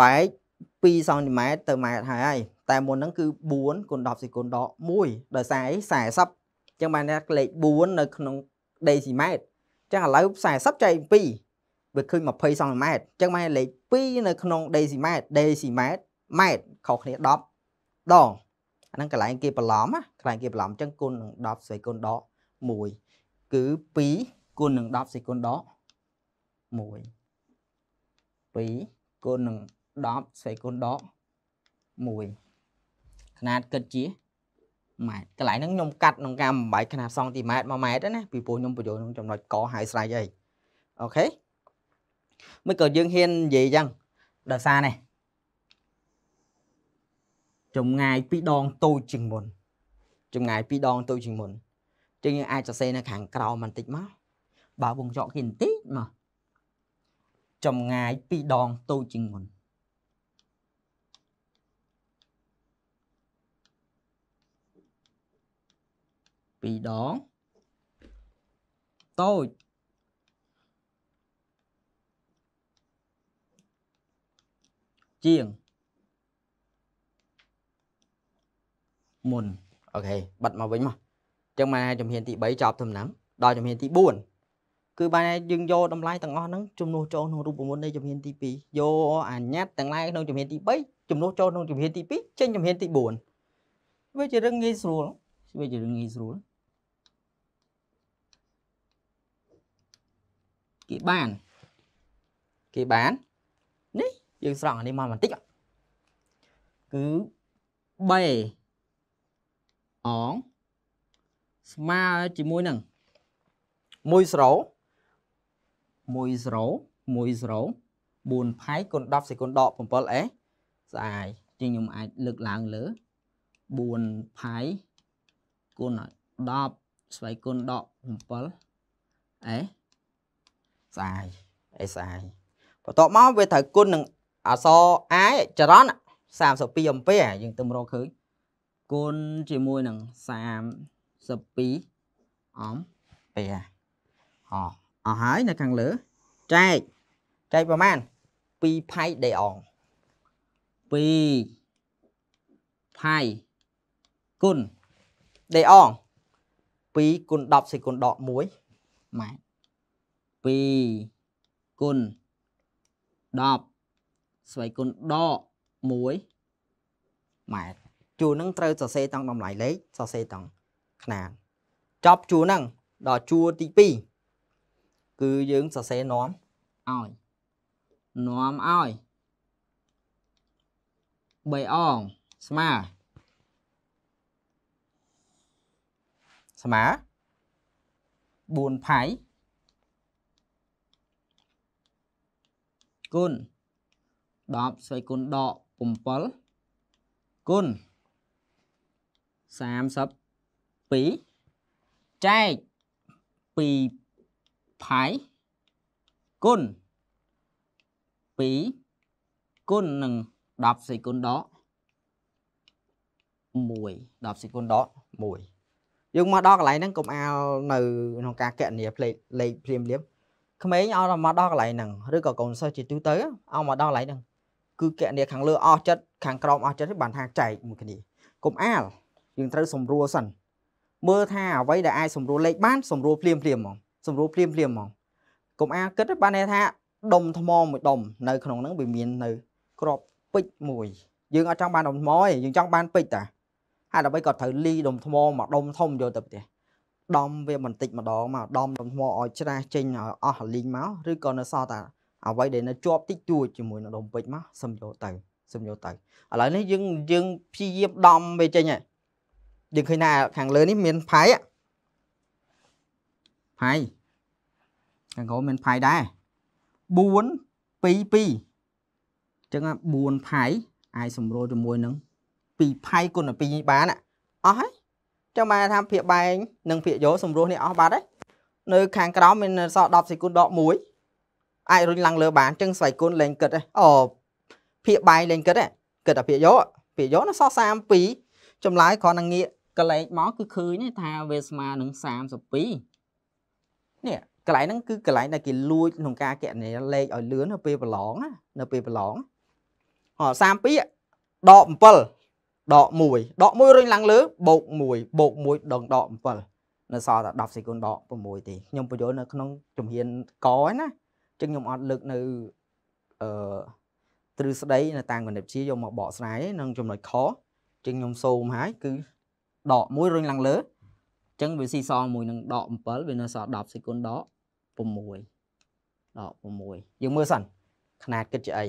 បែក2សង់ទីម៉ែត្រទៅម៉ែត្រហើយតែមុនហ្នឹងគឺ4គុណ10សេគុណដក1ដោយសារអី40អញ្ចឹងបានថាលេខ4នៅក្នុងដេស៊ីម៉ែត្រអញ្ចឹងឥឡូវ40ចែក2វាឃើញ20សង់ទីម៉ែត្រអញ្ចឹងបានលេខ2នៅក្នុងដេស៊ីម៉ែត្រដេស៊ីម៉ែត្រម៉ែត្រខុសគ្នា10ដងអាហ្នឹងកន្លែងគេបន្លំណាកន្លែងគេបន្លំអញ្ចឹងគុណនឹង10សេកុនដក1គឺ2គុណនឹង10សេកុនដក1 2គុណនឹង10សេកុនដក1ຂະຫນາດគិតជាម៉ែត្រកន្លែងហ្នឹងខ្ញុំកាត់ក្នុងការបំបែកຂະຫນາດសង់ទីម៉ែត្រ1ម៉ែត្រណាពីព្រោះខ្ញុំបញ្យល់ក្នុងចំណុចកហើយស្រេចអីអូខេមិនក៏យើងហ៊ាននិយាយអញ្ចឹងដោយសារនេះចម្ងាយ2ដងតូចជាងមុនចម្ងាយ2ដងតូចជាងមុនជាងយើងអាចសរសេរនៅខាងក្រោមបន្តិចមកបើវងចកគេបន្តិចមកចម្ងាយ2ដងតូចជាងមុនពីរដងតូចជាងមុនអូខេបិទមកវិញមកអញ្ចឹងបានជំហានទី3ចប់ដំណឹងដល់ជំហានទី4គឺបានយើងយកតម្លៃទាំងអស់ហ្នឹងជំនួសចូលក្នុងរូបមន្តនៃជំហានទី2យកអញ្ញត្តិទាំងឡាយក្នុងជំហានទី3ជំនួសចូលក្នុងជំហានទី2ចេញជំហានទី4វាជារឿងងាយស្រួលវាជារឿងងាយស្រួលគេបានគេបាននេះយើងស្រង់អានេះមកបន្តិចគឺ3អងស្មើជាមួយនឹង1ស្រូ1ស្រូ1ស្រូ4ផៃគុណ10សេគុណដក 7s ស្អាយជាងខ្ញុំអាចលើកឡើងលើ4ផៃគុណ10ស្វ័យគុណដក 7s ស្អាយ s ស្អាយបន្ទាប់មកវាត្រូវគុណនឹងអសរ i ចរន្ត32អំពែយើងទៅរកឃើញគុណជាមួយនឹង32អំពែអអស់ហើយនៅខាងលើចែកចែកប្រមាណ2ផៃដេអង2ផៃគុណដេអង2គុណ10សេគុណដក1ម៉ែត្រ2គុណ10ស្វ័យគុណដក1ម៉ែត្រជួរនឹងត្រូវសរសេរតង់តម្លៃលេខសរសេរតង់ຂ្នាតចប់ជួរហ្នឹងដល់ជួរទី2គឺយើងសរសេរនាំឲ្យនាំឲ្យ3អងស្មើស្មើ4ផៃគុណ10ស្វ័យគុណដក7គុណ32ចែក2ផៃគុណ2គុណនឹង10សេគុណដក1 10សេគុណដក1យើងមកដល់កន្លែងហ្នឹងកុំអាលនៅក្នុងការកណនីផ្លេកលេខភ្លាមភ្លាមក្មេងឲ្យមកដល់កន្លែងហ្នឹងឬក៏កូនសិស្សជាទូទៅឲ្យមកដល់កន្លែងហ្នឹងគឺកណនីខាងលើអស់ចិត្តខាងក្រោមអស់ចិត្តបានថាចែកមួយគ្នាកុំអាលយើងត្រូវសម្រួលសិនមើលថាអ្វីដែលអាចសម្រួលលេខបានសម្រួលភ្លាមភ្លាមហ្មងសម្រួលភ្លាមភ្លាមហ្មងកុំអាគិតបានន័យថាដុំថ្មមួយដុំនៅក្នុងហ្នឹងវាមាននៅ ក្របពេជ្រមួយ យើងអត់ចង់បានដុំថ្មទេយើងចង់បានពេជ្រតាហើយដើម្បីក៏ត្រូវលីដុំថ្មមកដុំធំយកទៅផ្ទះដំវាបន្តិចម្ដងមកដំដុំថ្មឲ្យច្រាស់ចេញឲ្យអស់លីងមកឬក៏នៅសល់តែអ្វីដែលនៅជាប់តិចតួចជាមួយនឹងដុំពេជ្រមកសឹមយកទៅសឹមយកទៅឥឡូវនេះយើងយើងព្យាយាមដំវាចេញហើយយើងឃើញថាខាងលើនេះមានផៃផៃខាងក្រោមមានផៃដែរ4 2 2អញ្ចឹង4ផៃអាចសម្រួលជាមួយនឹង2ផៃគុណទៅ2បានអស់ហើយចាំបានថាភាកបែងនិងភាកយោសម្រួលនេះអស់បាត់ហើយនៅ ខាងក្រោមមានសល់10សេគុនដក1អាចរុញឡើងលើបានអញ្ចឹងស្វ័យគុណលេងគិតអូភាកបែងលេងគិតគិតតែភាកយោភាកយោណាសល់32ចម្លើយគ្រាន់តែងាកកលែកមកគឺឃើញថាវាស្មើនឹង32នេះកន្លែងហ្នឹងគឺកន្លែងដែលគេលួចក្នុងការកណនាលេខឲ្យលឿននៅពេលប្រឡងនៅពេលប្រឡងអ32ដក7ដក1ដក1រុញឡើងលើបូក1បូក1ដងដក7នៅសល់តែ10សេគុនដក6ទេខ្ញុំបញ្យល់នៅក្នុងជំហានកឯណាចឹងខ្ញុំអត់លើកនៅអឺទ្រឹស្ដីនៅតាមគណិតវិទ្យាយកមកបកស្រាយនឹងចំណុចខចឹងខ្ញុំសូមហើយគឺដក1រុញឡើងលើអញ្ចឹងវាស៊ីសងមួយនឹងដក7វានៅសល់10សេគុនដក6ដក6យើងមើលសិនຂະຫນາດគិតជាអី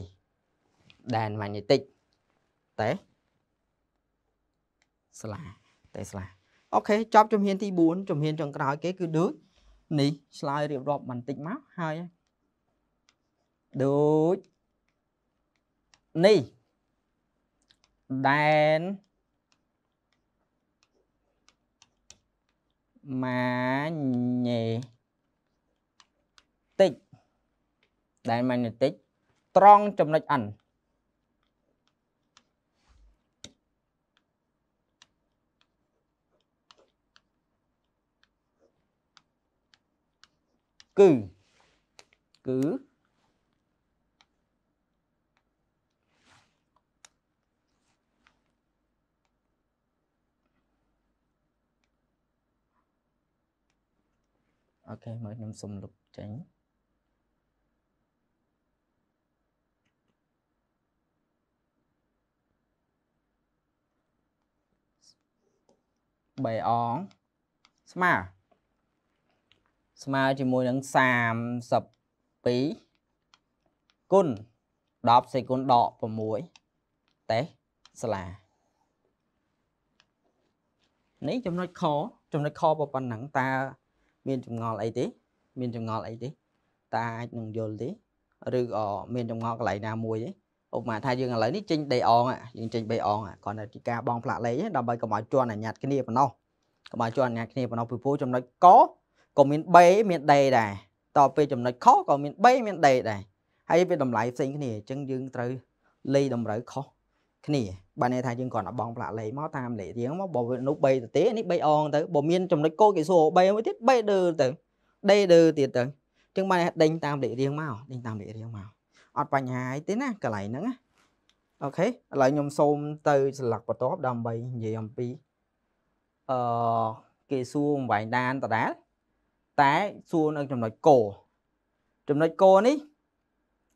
ដែនម៉ាញេទិកតេស្លាតេស្លាអូខេចប់ជំហាន ទី4ជំហានចុងក្រោយគេគឺដូចនេះឆ្លើយរៀបរាប់បន្តិចមកហើយដូចនេះដែនម៉ាញេតិចដែលម៉ាញេតិចត្រង់ចំណុច N គឺគឺអូខេមកខ្ញុំសុំលុបចេញបីអងស្មើស្មើជាមួយនឹង32គុណ10សេគុណដក6តេសាលានេះចំណុចខចំណុចខប៉ុណ្ណឹងតើមានចម្ងល់អីទេមានចម្ងល់អីទេតាអាចនឹងយល់ទេឬក៏មានចម្ងល់កន្លែងណាមួយទេឧបមាថាយើងឥឡូវនេះចេញដីអងយើងចេញបីអងគ្រាន់តែទីការបងផ្លាក់លេខដើម្បីកុំឲ្យជន់អាញាត់គ្នាប៉ុណ្ណោះកុំឲ្យជន់អាញាត់គ្នាប៉ុណ្ណោះពីព្រោះចំណុចកក៏មាន B មាន D ដែរតទៅពេលចំណុចខក៏មាន B មាន D ដែរហើយវាតម្លៃផ្សេងគ្នាអញ្ចឹងយើងត្រូវលេខតម្រូវខុសគ្នាបានន័យថាយើងគ្រាន់តែបងផ្លាក់លេខមកតាមលេខរៀងមកបើនោះ3ទៅទេនេះ3អងទៅបើមានចំណុចកូដគេសួរ3មួយទៀត3ដឺទៅដេដឺទៀតទៅអញ្ចឹងបានដេញតាមលេខរៀងមកដេញតាមលេខរៀងមកអត់បញ្ហាអីទេណាកន្លែងហ្នឹងណាអូខេឥឡូវខ្ញុំសូមទៅស្លាក់បន្ទាប់ដើម្បីនិយាយអំពីអឺគេសួរបង្វែងដានដដែលតែសួរនៅចំណុចកោចំណុចកោនេះ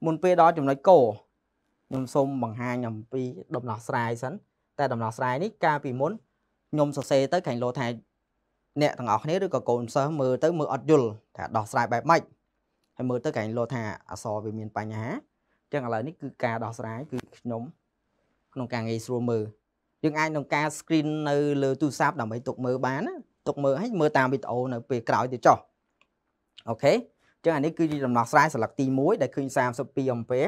មុនពេលដល់ចំណុចកោខ្ញុំសូមបង្ហាញអំពីដំណោះស្រាយសិនតែដំណោះស្រាយនេះកាលពីមុនខ្ញុំសរសេរទៅក្រែងលោថាអ្នកទាំងអស់គ្នាឬក៏កូនសិស្សមើលទៅមើលអត់យល់ថាដោះស្រាយបែបម៉េចហើយមើលទៅក្រែងលោថាអសរវាមានបញ្ហាអញ្ចឹងឥឡូវនេះគឺការដោះស្រាយគឺខ្ញុំក្នុងការងាយស្រួលមើលយើងអាចនឹងការ screen នៅលើទូរស័ព្ទដើម្បីទុកមើលបានណាទុកមើលហើយមើលតាមវីដេអូនៅពេលក្រោយទៅចុះអូខេអញ្ចឹងអានេះគឺជាដំណោះស្រាយសន្លឹកទី1ដែលឃើញ32អំពែរ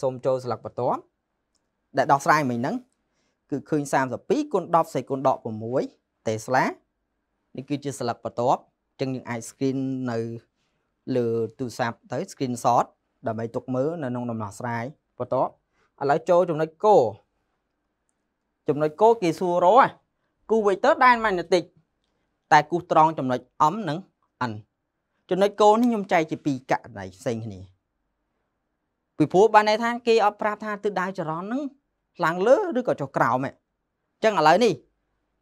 សូមចូលស្លឹកបន្ទាប់ដែលដោះស្រាយមិញហ្នឹងគឺឃើញ32គុណ10សេគុណដក6 Tesla នេះគឺជា ស្លឹកបន្ទាប់អញ្ចឹងយើងអាច screen នៅលើទូរស័ព្ទទៅ screen shot ដើម្បីទុកមើលនៅក្នុងដំណោះស្រាយបន្ទាប់ឥឡូវចូលចំណុចគោចំណុចគោគេសួររកគូ vector ដែន magnetic តែគូត្រង់ចំណុច m និង n ចំណុចគោនេះខ្ញុំចែកជា2ករណីផ្សេងគ្នាពីព្រោះបានន័យថាគេអត់ប្រាប់ថាទិសដៅចរន្តហ្នឹងឡើងលើឬក៏ចុះក្រោមហ៎អញ្ចឹងឥឡូវនេះ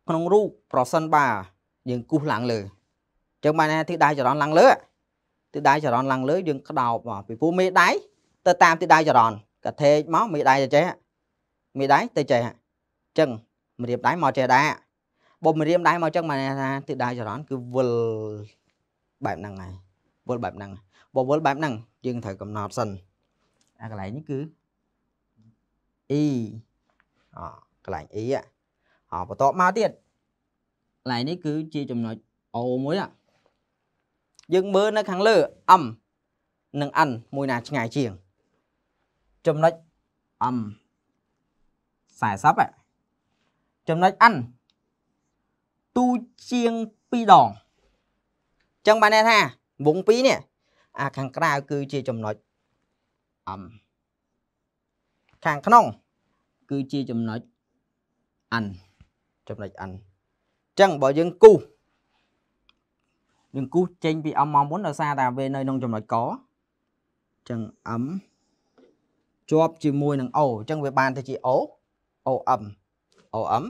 ក្នុងរូបប្រសិនបើយើងគូសឡើងលើអញ្ចឹងបានថាទិសដៅចរន្តឡើងលើទិសដៅចរន្តឡើងលើ យើងក្តោបពីព្រោះមេដៃទៅតាមទិសដៅចរន្តកថេកមកមេដៃទៅចេះមេដៃទៅចេះអញ្ចឹងមរៀមដៃមកចេះដែរបើមរៀមដៃមកអញ្ចឹងបានថាទិសដៅចរន្តគឺវិលបែបហ្នឹងហើយវិលបែបហ្នឹងបើវិលបែបហ្នឹងយើងត្រូវកំណត់សិនអាកន្លែងនេះគឺ e អកន្លែង e អបន្តមកទៀតកន្លែងនេះគឺជាចំណុច o មួយយើងមើលនៅខាងលើ m និង n មួយណាឆ្ងាយជាងចំណុច m 40ចំណុច n ទូជាង2ដងអញ្ចឹងបានន័យថាវង2នេះអាខាងក្រៅគឺជាចំណុចអំខាងក្នុងគឺជាចំណុចអានចំណុចអានអញ្ចឹងបើយើងគូសយើងគូសចេញពីអំមកមុនដោយសារតែវានៅក្នុងចំណុចកអញ្ចឹងអំជាប់ជាមួយនឹងអូអញ្ចឹងវាបានទៅជាអូអូអឹមអូអឹម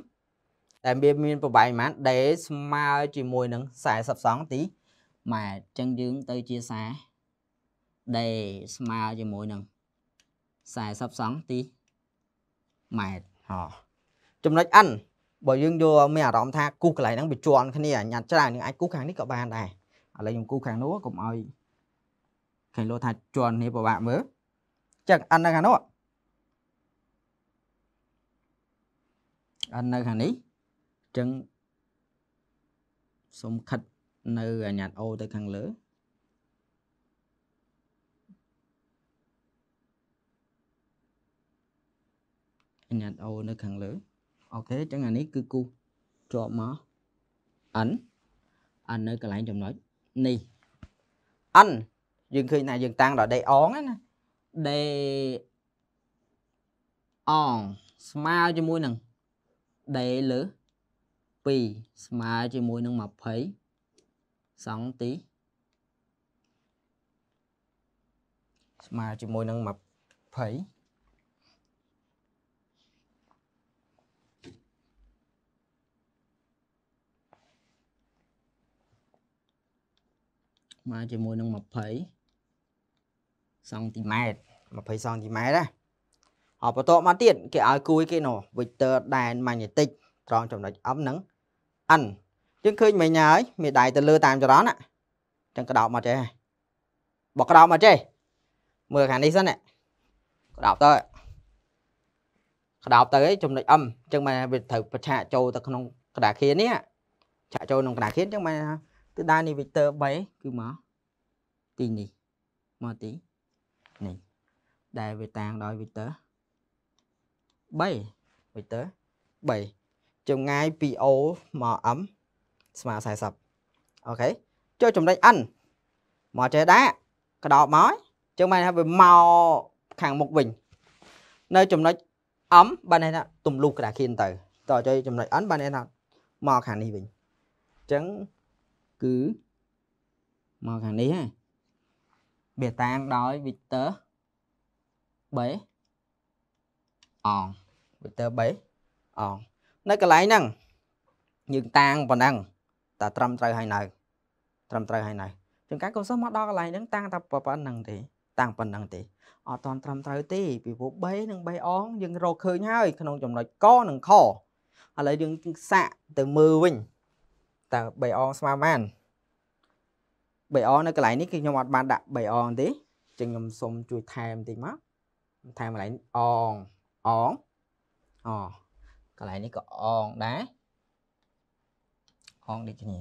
តែវាមានប្រវែងប្រហែលដេស្មើជាមួយនឹង40សង់ទីម៉ែត្រអញ្ចឹងយើងទៅជា40ដែលស្មើជាមួយនឹង40សង់ទីម៉ែត្រហោះចំណុច n បើយើងយកមានអារម្មណ៍ថាគូសកន្លែងហ្នឹងវាជន់គ្នាញ៉ាត់ច្រើនយើងអាចគូសខាងនេះក៏បានដែរឥឡូវខ្ញុំគូសខាងនោះកុំឲ្យឃើញលោថាជន់គ្នាពិបាកមើលចឹង n នៅខាងនោះ n នៅខាងនេះចឹងសុំខិតនៅអាញាត់ o ទៅខាងលើអញ្ញាតអូនៅខាងលើអូខេអញ្ចឹងអានេះគឺគូសជាប់មក n n នៅកន្លែងចំណុចនេះ n យើងឃើញថាយើងតាំងដល់ដេអងណាដេអងស្មើជាមួយនឹងដេលើ2ស្មើជាមួយនឹង20សង់ទីស្មើជាមួយនឹង20មកជាមួយនឹង20សង់ទីម៉ែត្រ20សង់ទីម៉ែត្រណាអបតមកទៀតគេឲ្យគួយគេនោះ vector ដែន magnetic ត្រង់ចំណុច M ហ្នឹង N យើងឃើញមិញហើយមេដៃទៅលើតាមចរន្តចឹងក្តោបមកចេះបោះក្តោបមកចេះមើលខាងនេះសិនក្តោបទៅក្តោបទៅឯងចំណុច M ចឹងមកវាត្រូវប្រឆាកចូលទៅក្នុងកណ្ដាលខៀននេះឆាកចូលក្នុងកណ្ដាលខៀនចឹងមកគឺដានីវិកទ័រ3គឺមកទីនេះមកទីនេះដែលវាតាំងដោយវិកទ័រ3វិកទ័រ3ចម្ងាយ 2O មក M ស្មើ40អូខេចុះចំណេញ N មកចេះដាក់កដោបមកចឹងបានថាវាមកខាងមុខវិញនៅចំណុច M បានន័យថាទំលុះក្តារខៀនទៅតចុះចំណុច N បានន័យថាមកខាងនេះវិញអញ្ចឹងគឺមកខាងនេះហ៎បេតាំងដោយ Victor 3អង Victor 3អងនៅកន្លែងហ្នឹងយើងតាំងប៉ុណ្ណឹងតែត្រឹមត្រូវហើយនៅត្រឹមត្រូវហើយនៅជួនកាលកូនសិស្សមកដល់កន្លែងហ្នឹងតាំងតែប៉ុណ្ណឹងទេតាំងប៉ុណ្ណឹងទេអត់តន់ត្រឹមត្រូវទេពីព្រោះ3និង3អងយើងរកឃើញហើយ ក្នុងចំណុចកនិងខឥឡូវយើងសាកទៅមើលវិញតើ3អងស្មើប៉ុន្មាន3អងនៅកន្លែងនេះគឺខ្ញុំអត់បានដាក់3អងទេចឹងខ្ញុំសូមជួយថែមបន្តិចមកថែមកន្លែងអងអងអកន្លែងនេះក៏អងដែរអងដូចគ្នា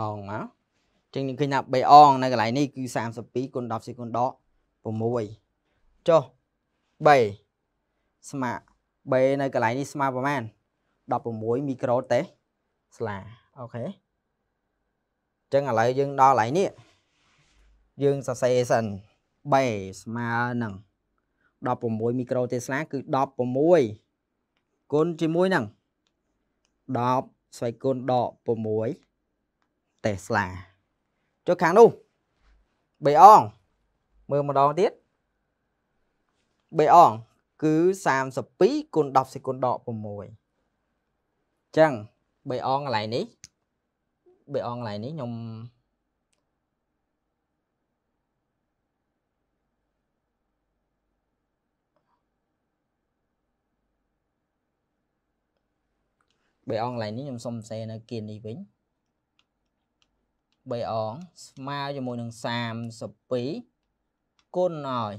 អងមកចឹងយើងឃើញថាបេអងនៅកន្លែងនេះគឺ32គុណ10សេគុណដក6ចុះបេស្មើបេនៅកន្លែងនេះស្មើប្រមាណ16មីក្រូតេស្លាអូខេចឹងឥឡូវយើងដល់កន្លែងនេះយើងសរសេរសិនបេស្មើនឹង16មីក្រូតេស្លាគឺ16គុណជាមួយនឹង10ស្វ័យគុណដក6តេស្លាចុះខាងនោះ3អងមើលម្ដងទៀត3អងគឺ32គុណ10សេគុណដក6អញ្ចឹង3អងកន្លែងនេះ3អងកន្លែងនេះខ្ញុំ3អងកន្លែងនេះខ្ញុំសុំសេនៅគៀននេះវិញ3 3អងស្មើជាមួយនឹង32គុណឲ្យ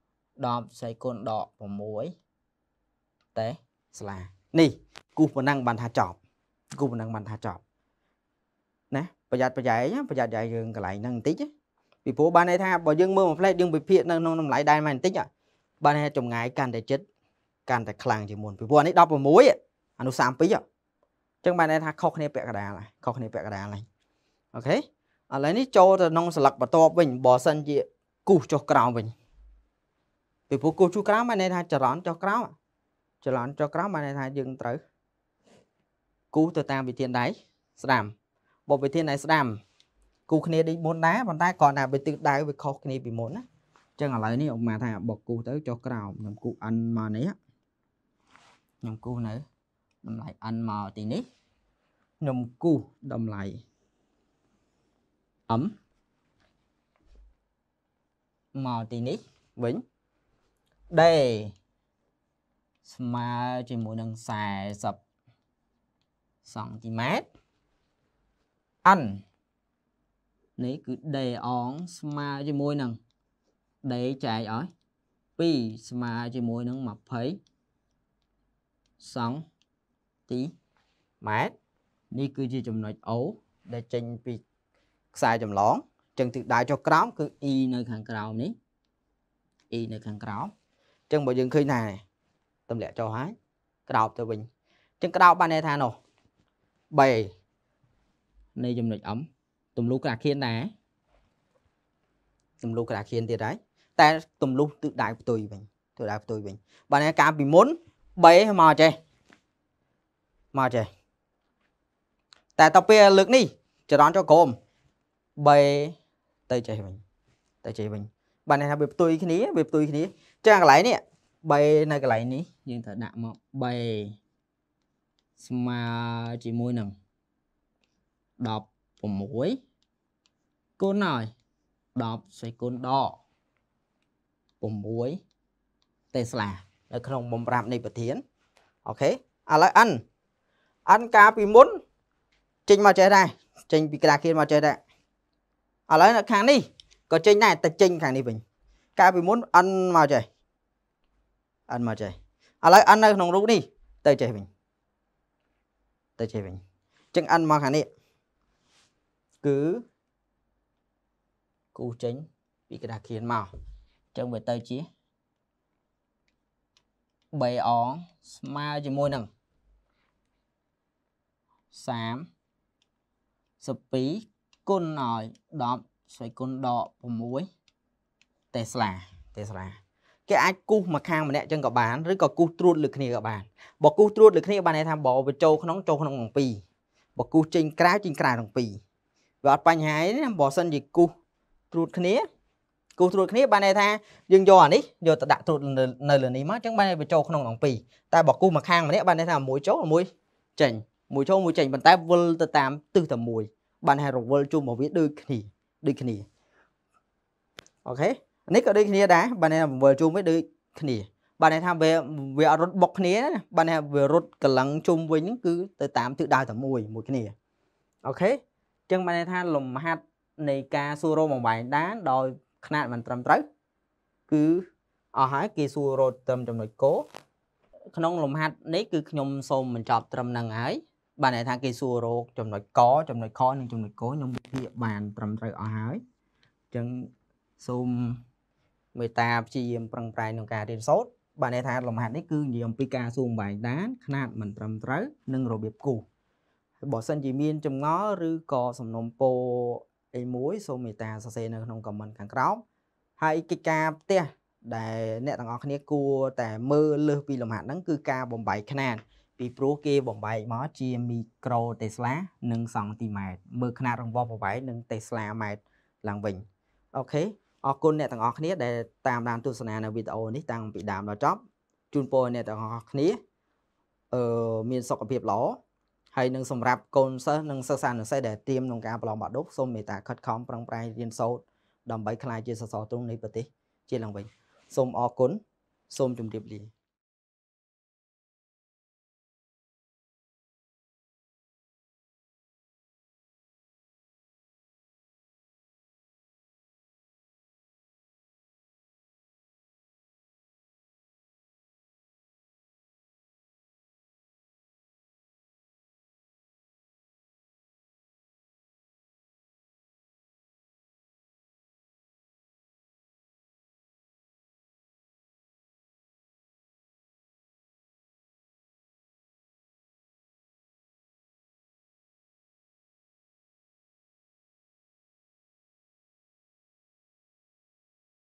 10ស្អីគុណដក6តេស្លានេះគូសប៉ុណ្ណឹងបានថាចប់គូសប៉ុណ្ណឹងបានថាចប់ណាប្រយ័ត្នប្រយែងប្រយ័ត្នប្រយែងយើងកន្លែងហ្នឹងបន្តិចពីព្រោះបានន័យថាបើយើងមើលមួយផ្លែតយើងវិភាគនៅក្នុងតម្លៃដែរមិនបន្តិចបានន័យចម្ងាយកាន់តែជិតកាន់តែខ្លាំងជាងមុនពីព្រោះនេះ16អានោះ32អញ្ចឹងបានន័យថាខុសគ្នាពាក់កណ្ដាលខុសគ្នាពាក់កណ្ដាលហ្នឹងអូខេឥឡូវនេះចូលទៅក្នុងស្លឹកបន្ទាប់វិញបើសិនជាគូសចុះក្រោមវិញពីព្រោះគូសចុះក្រោមបានន័យថាចរន្តចុះក្រោមចរន្តចុះក្រោមបានន័យថាយើងត្រូវគូសទៅតាមវិធានដៃស្ដាំបើវិធានដៃស្ដាំគូសគ្នាដូចមុនដែរប៉ុន្តែគ្រាន់តែវាទិសដៅវាខុសគ្នាពីមុនណាអញ្ចឹងឥឡូវនេះអ៊ំមកថាបើគូសទៅចុះក្រោមខ្ញុំគូស n មកនេះខ្ញុំគូសនៅតម្លៃ n មកទីនេះខ្ញុំគូសតម្លៃ n m មកទីនេះវិញ d ស្មើជាមួយនឹង40សង់ទីម៉ែត្រ n នេះគឺ d អងស្មើជាមួយនឹង d ចែកឲ្យ2ស្មើជាមួយនឹង20សង់ទីម៉ែត្រនេះគឺជាចំណុច O ដែលចេញពីខ្សែចម្លងចឹងទិសដៅចុះក្រោមគឺ e នៅខាងក្រោមនេះ e នៅខាងក្រោមចឹងបើយើងឃើញថាទម្លាក់ចុះហើយ ក្រោបទៅវិញចឹងក្រោបបានន័យថានោះ b នៃចំណុច m ទម្លុះក្រាខៀនដែរទម្លុះក្រាខៀនទៀតហើយតែទម្លុះទិសដៅផ្ទុយវិញទិសដៅផ្ទុយវិញបើនេះកាលពីមុន b មកចេះមកចេះតែតទៅពេលលើកនេះចរន្តចុះក្រោមបេទៅចេះវិញទៅចេះវិញបានន័យថាវាផ្ទុយគ្នាវាផ្ទុយគ្នាចឹងកន្លែងនេះបេនៅកន្លែងនេះយើងត្រូវដាក់មកបេស្មើជាមួយនឹង16គុណហើយ10ស្វ័យគុណដក6តេស្លានៅក្នុង បំប្រាប់នៃប្រធានអូខេឥឡូវអិនអិនកាលពីមុនចេញមកចេះដែរចេញពីក្តារគៀនមកចេះដែរឥឡូវនៅខាងនេះក៏ចេញដែរតែចេញខាងនេះវិញ កាលពីមុនអិនមកចេះអិនមកចេះឥឡូវអិននៅក្នុងរូបនេះ ទៅចេះវិញទៅចេះវិញចឹងអិនមកខាងនេះគឺគូចេញ ពីกระดาษខៀនមកចឹងវាទៅជា BR ស្មើជាមួយនឹង32គុណឲ្យ10ស្រ័យគុណដក6 Tesla Tesla គេអាចគូសមកខាងម្នាក់ចឹងក៏បានឬក៏គូសត្រួតលើគ្នាក៏បានបើគូសត្រួតលើគ្នាបានន័យថាបើវាចូលក្នុងចូលក្នុងទាំងពីរបើគូសចេញក្រៅចេញក្រៅទាំងពីរវាអត់បញ្ហាទេបើសិនជាគូសត្រួតគ្នាគូសត្រួតគ្នាបានន័យថាយើងយកអានេះយកទៅដាក់ត្រួតនៅលើនេះមកចឹងបានវាចូលក្នុងទាំងពីរតែបើគូសមកខាងម្នាក់បានន័យថាមួយចូលមួយចេញមួយចូលមួយចេញប៉ុន្តែវិលទៅតាមទិសតែមួយបានហើយរវល់ជុំមកវាដូចគ្នាដូចគ្នាអូខេនេះក៏ដូចគ្នាដែរបានហើយរវល់ជុំវាដូចគ្នាបានន័យថាវាវាអត់រត់បុកគ្នាបានន័យវារត់កលឹងជុំវិញគឺ ទៅតាមទិសដៅតែមួយមួយគ្នាអូខេអញ្ចឹងបានន័យថាលំហាត់នៃការសួររោមបង្វែងដានដោយຂະຫນາດมันត្រឹមត្រូវគឺអស់ហើយគេសួររត់ត្រឹមចំណុចគោក្នុង លំហាត់នេះគឺខ្ញុំសូមបញ្ចប់ត្រឹមហ្នឹងហើយបានន័យថាគេសួររោគចំណុចកចំណុចខនិងចំណុចកខ្ញុំវិភាគបានត្រឹមត្រូវអស់ហើយអញ្ចឹងសូមមេត្តាព្យាយាម ប្រឹងប្រែងក្នុងការរៀនសូត្របានន័យថាលំហាត់នេះគឺនិយាយអំពីការសួរបំបែងដានຂະຫນាតមិនត្រឹមត្រូវនិងរបៀបគូសបើសិនជាមានចម្ងល់ឬក៏សំណុំពរអីមួយសូមមេត្តាសរសេរនៅក្នុងខមមិនខាងក្រោមហើយកិច្ចការផ្ទះដែលអ្នកទាំងអស់គ្នាគួរតែមើលលើសពីលំហាត់ហ្នឹងគឺការបំបែកຂະຫນាតពីព្រោះគេបំបែកមកជាមីក្រូតេស្លានិងសង់ទីម៉ែត្រមើលຂະຫນາດរង្វាស់ប្រវែងនិងតេស្លាម៉ែត្រឡើងវិញអូខេអរគុណអ្នកទាំងអស់គ្នាដែលតាមដានទស្សនានៅវីដេអូនេះតាំងពីដើមដល់ចប់ជូនពរអ្នកទាំងអស់គ្នាអឺមានសុខភាពល្អហើយនឹងសម្រាប់កូនសិស្សនិងសិស្សានុសិស្សដែលត្រៀមក្នុងការប្រឡងបាក់ឌុបសូមមេត្តាខិតខំប្រឹងប្រែងរៀនសូត្រដើម្បីក្លាយជាសសរទ្រូងនៃប្រទេស ជាតិឡើងវិញសូមអរគុណសូមជម្រាបលា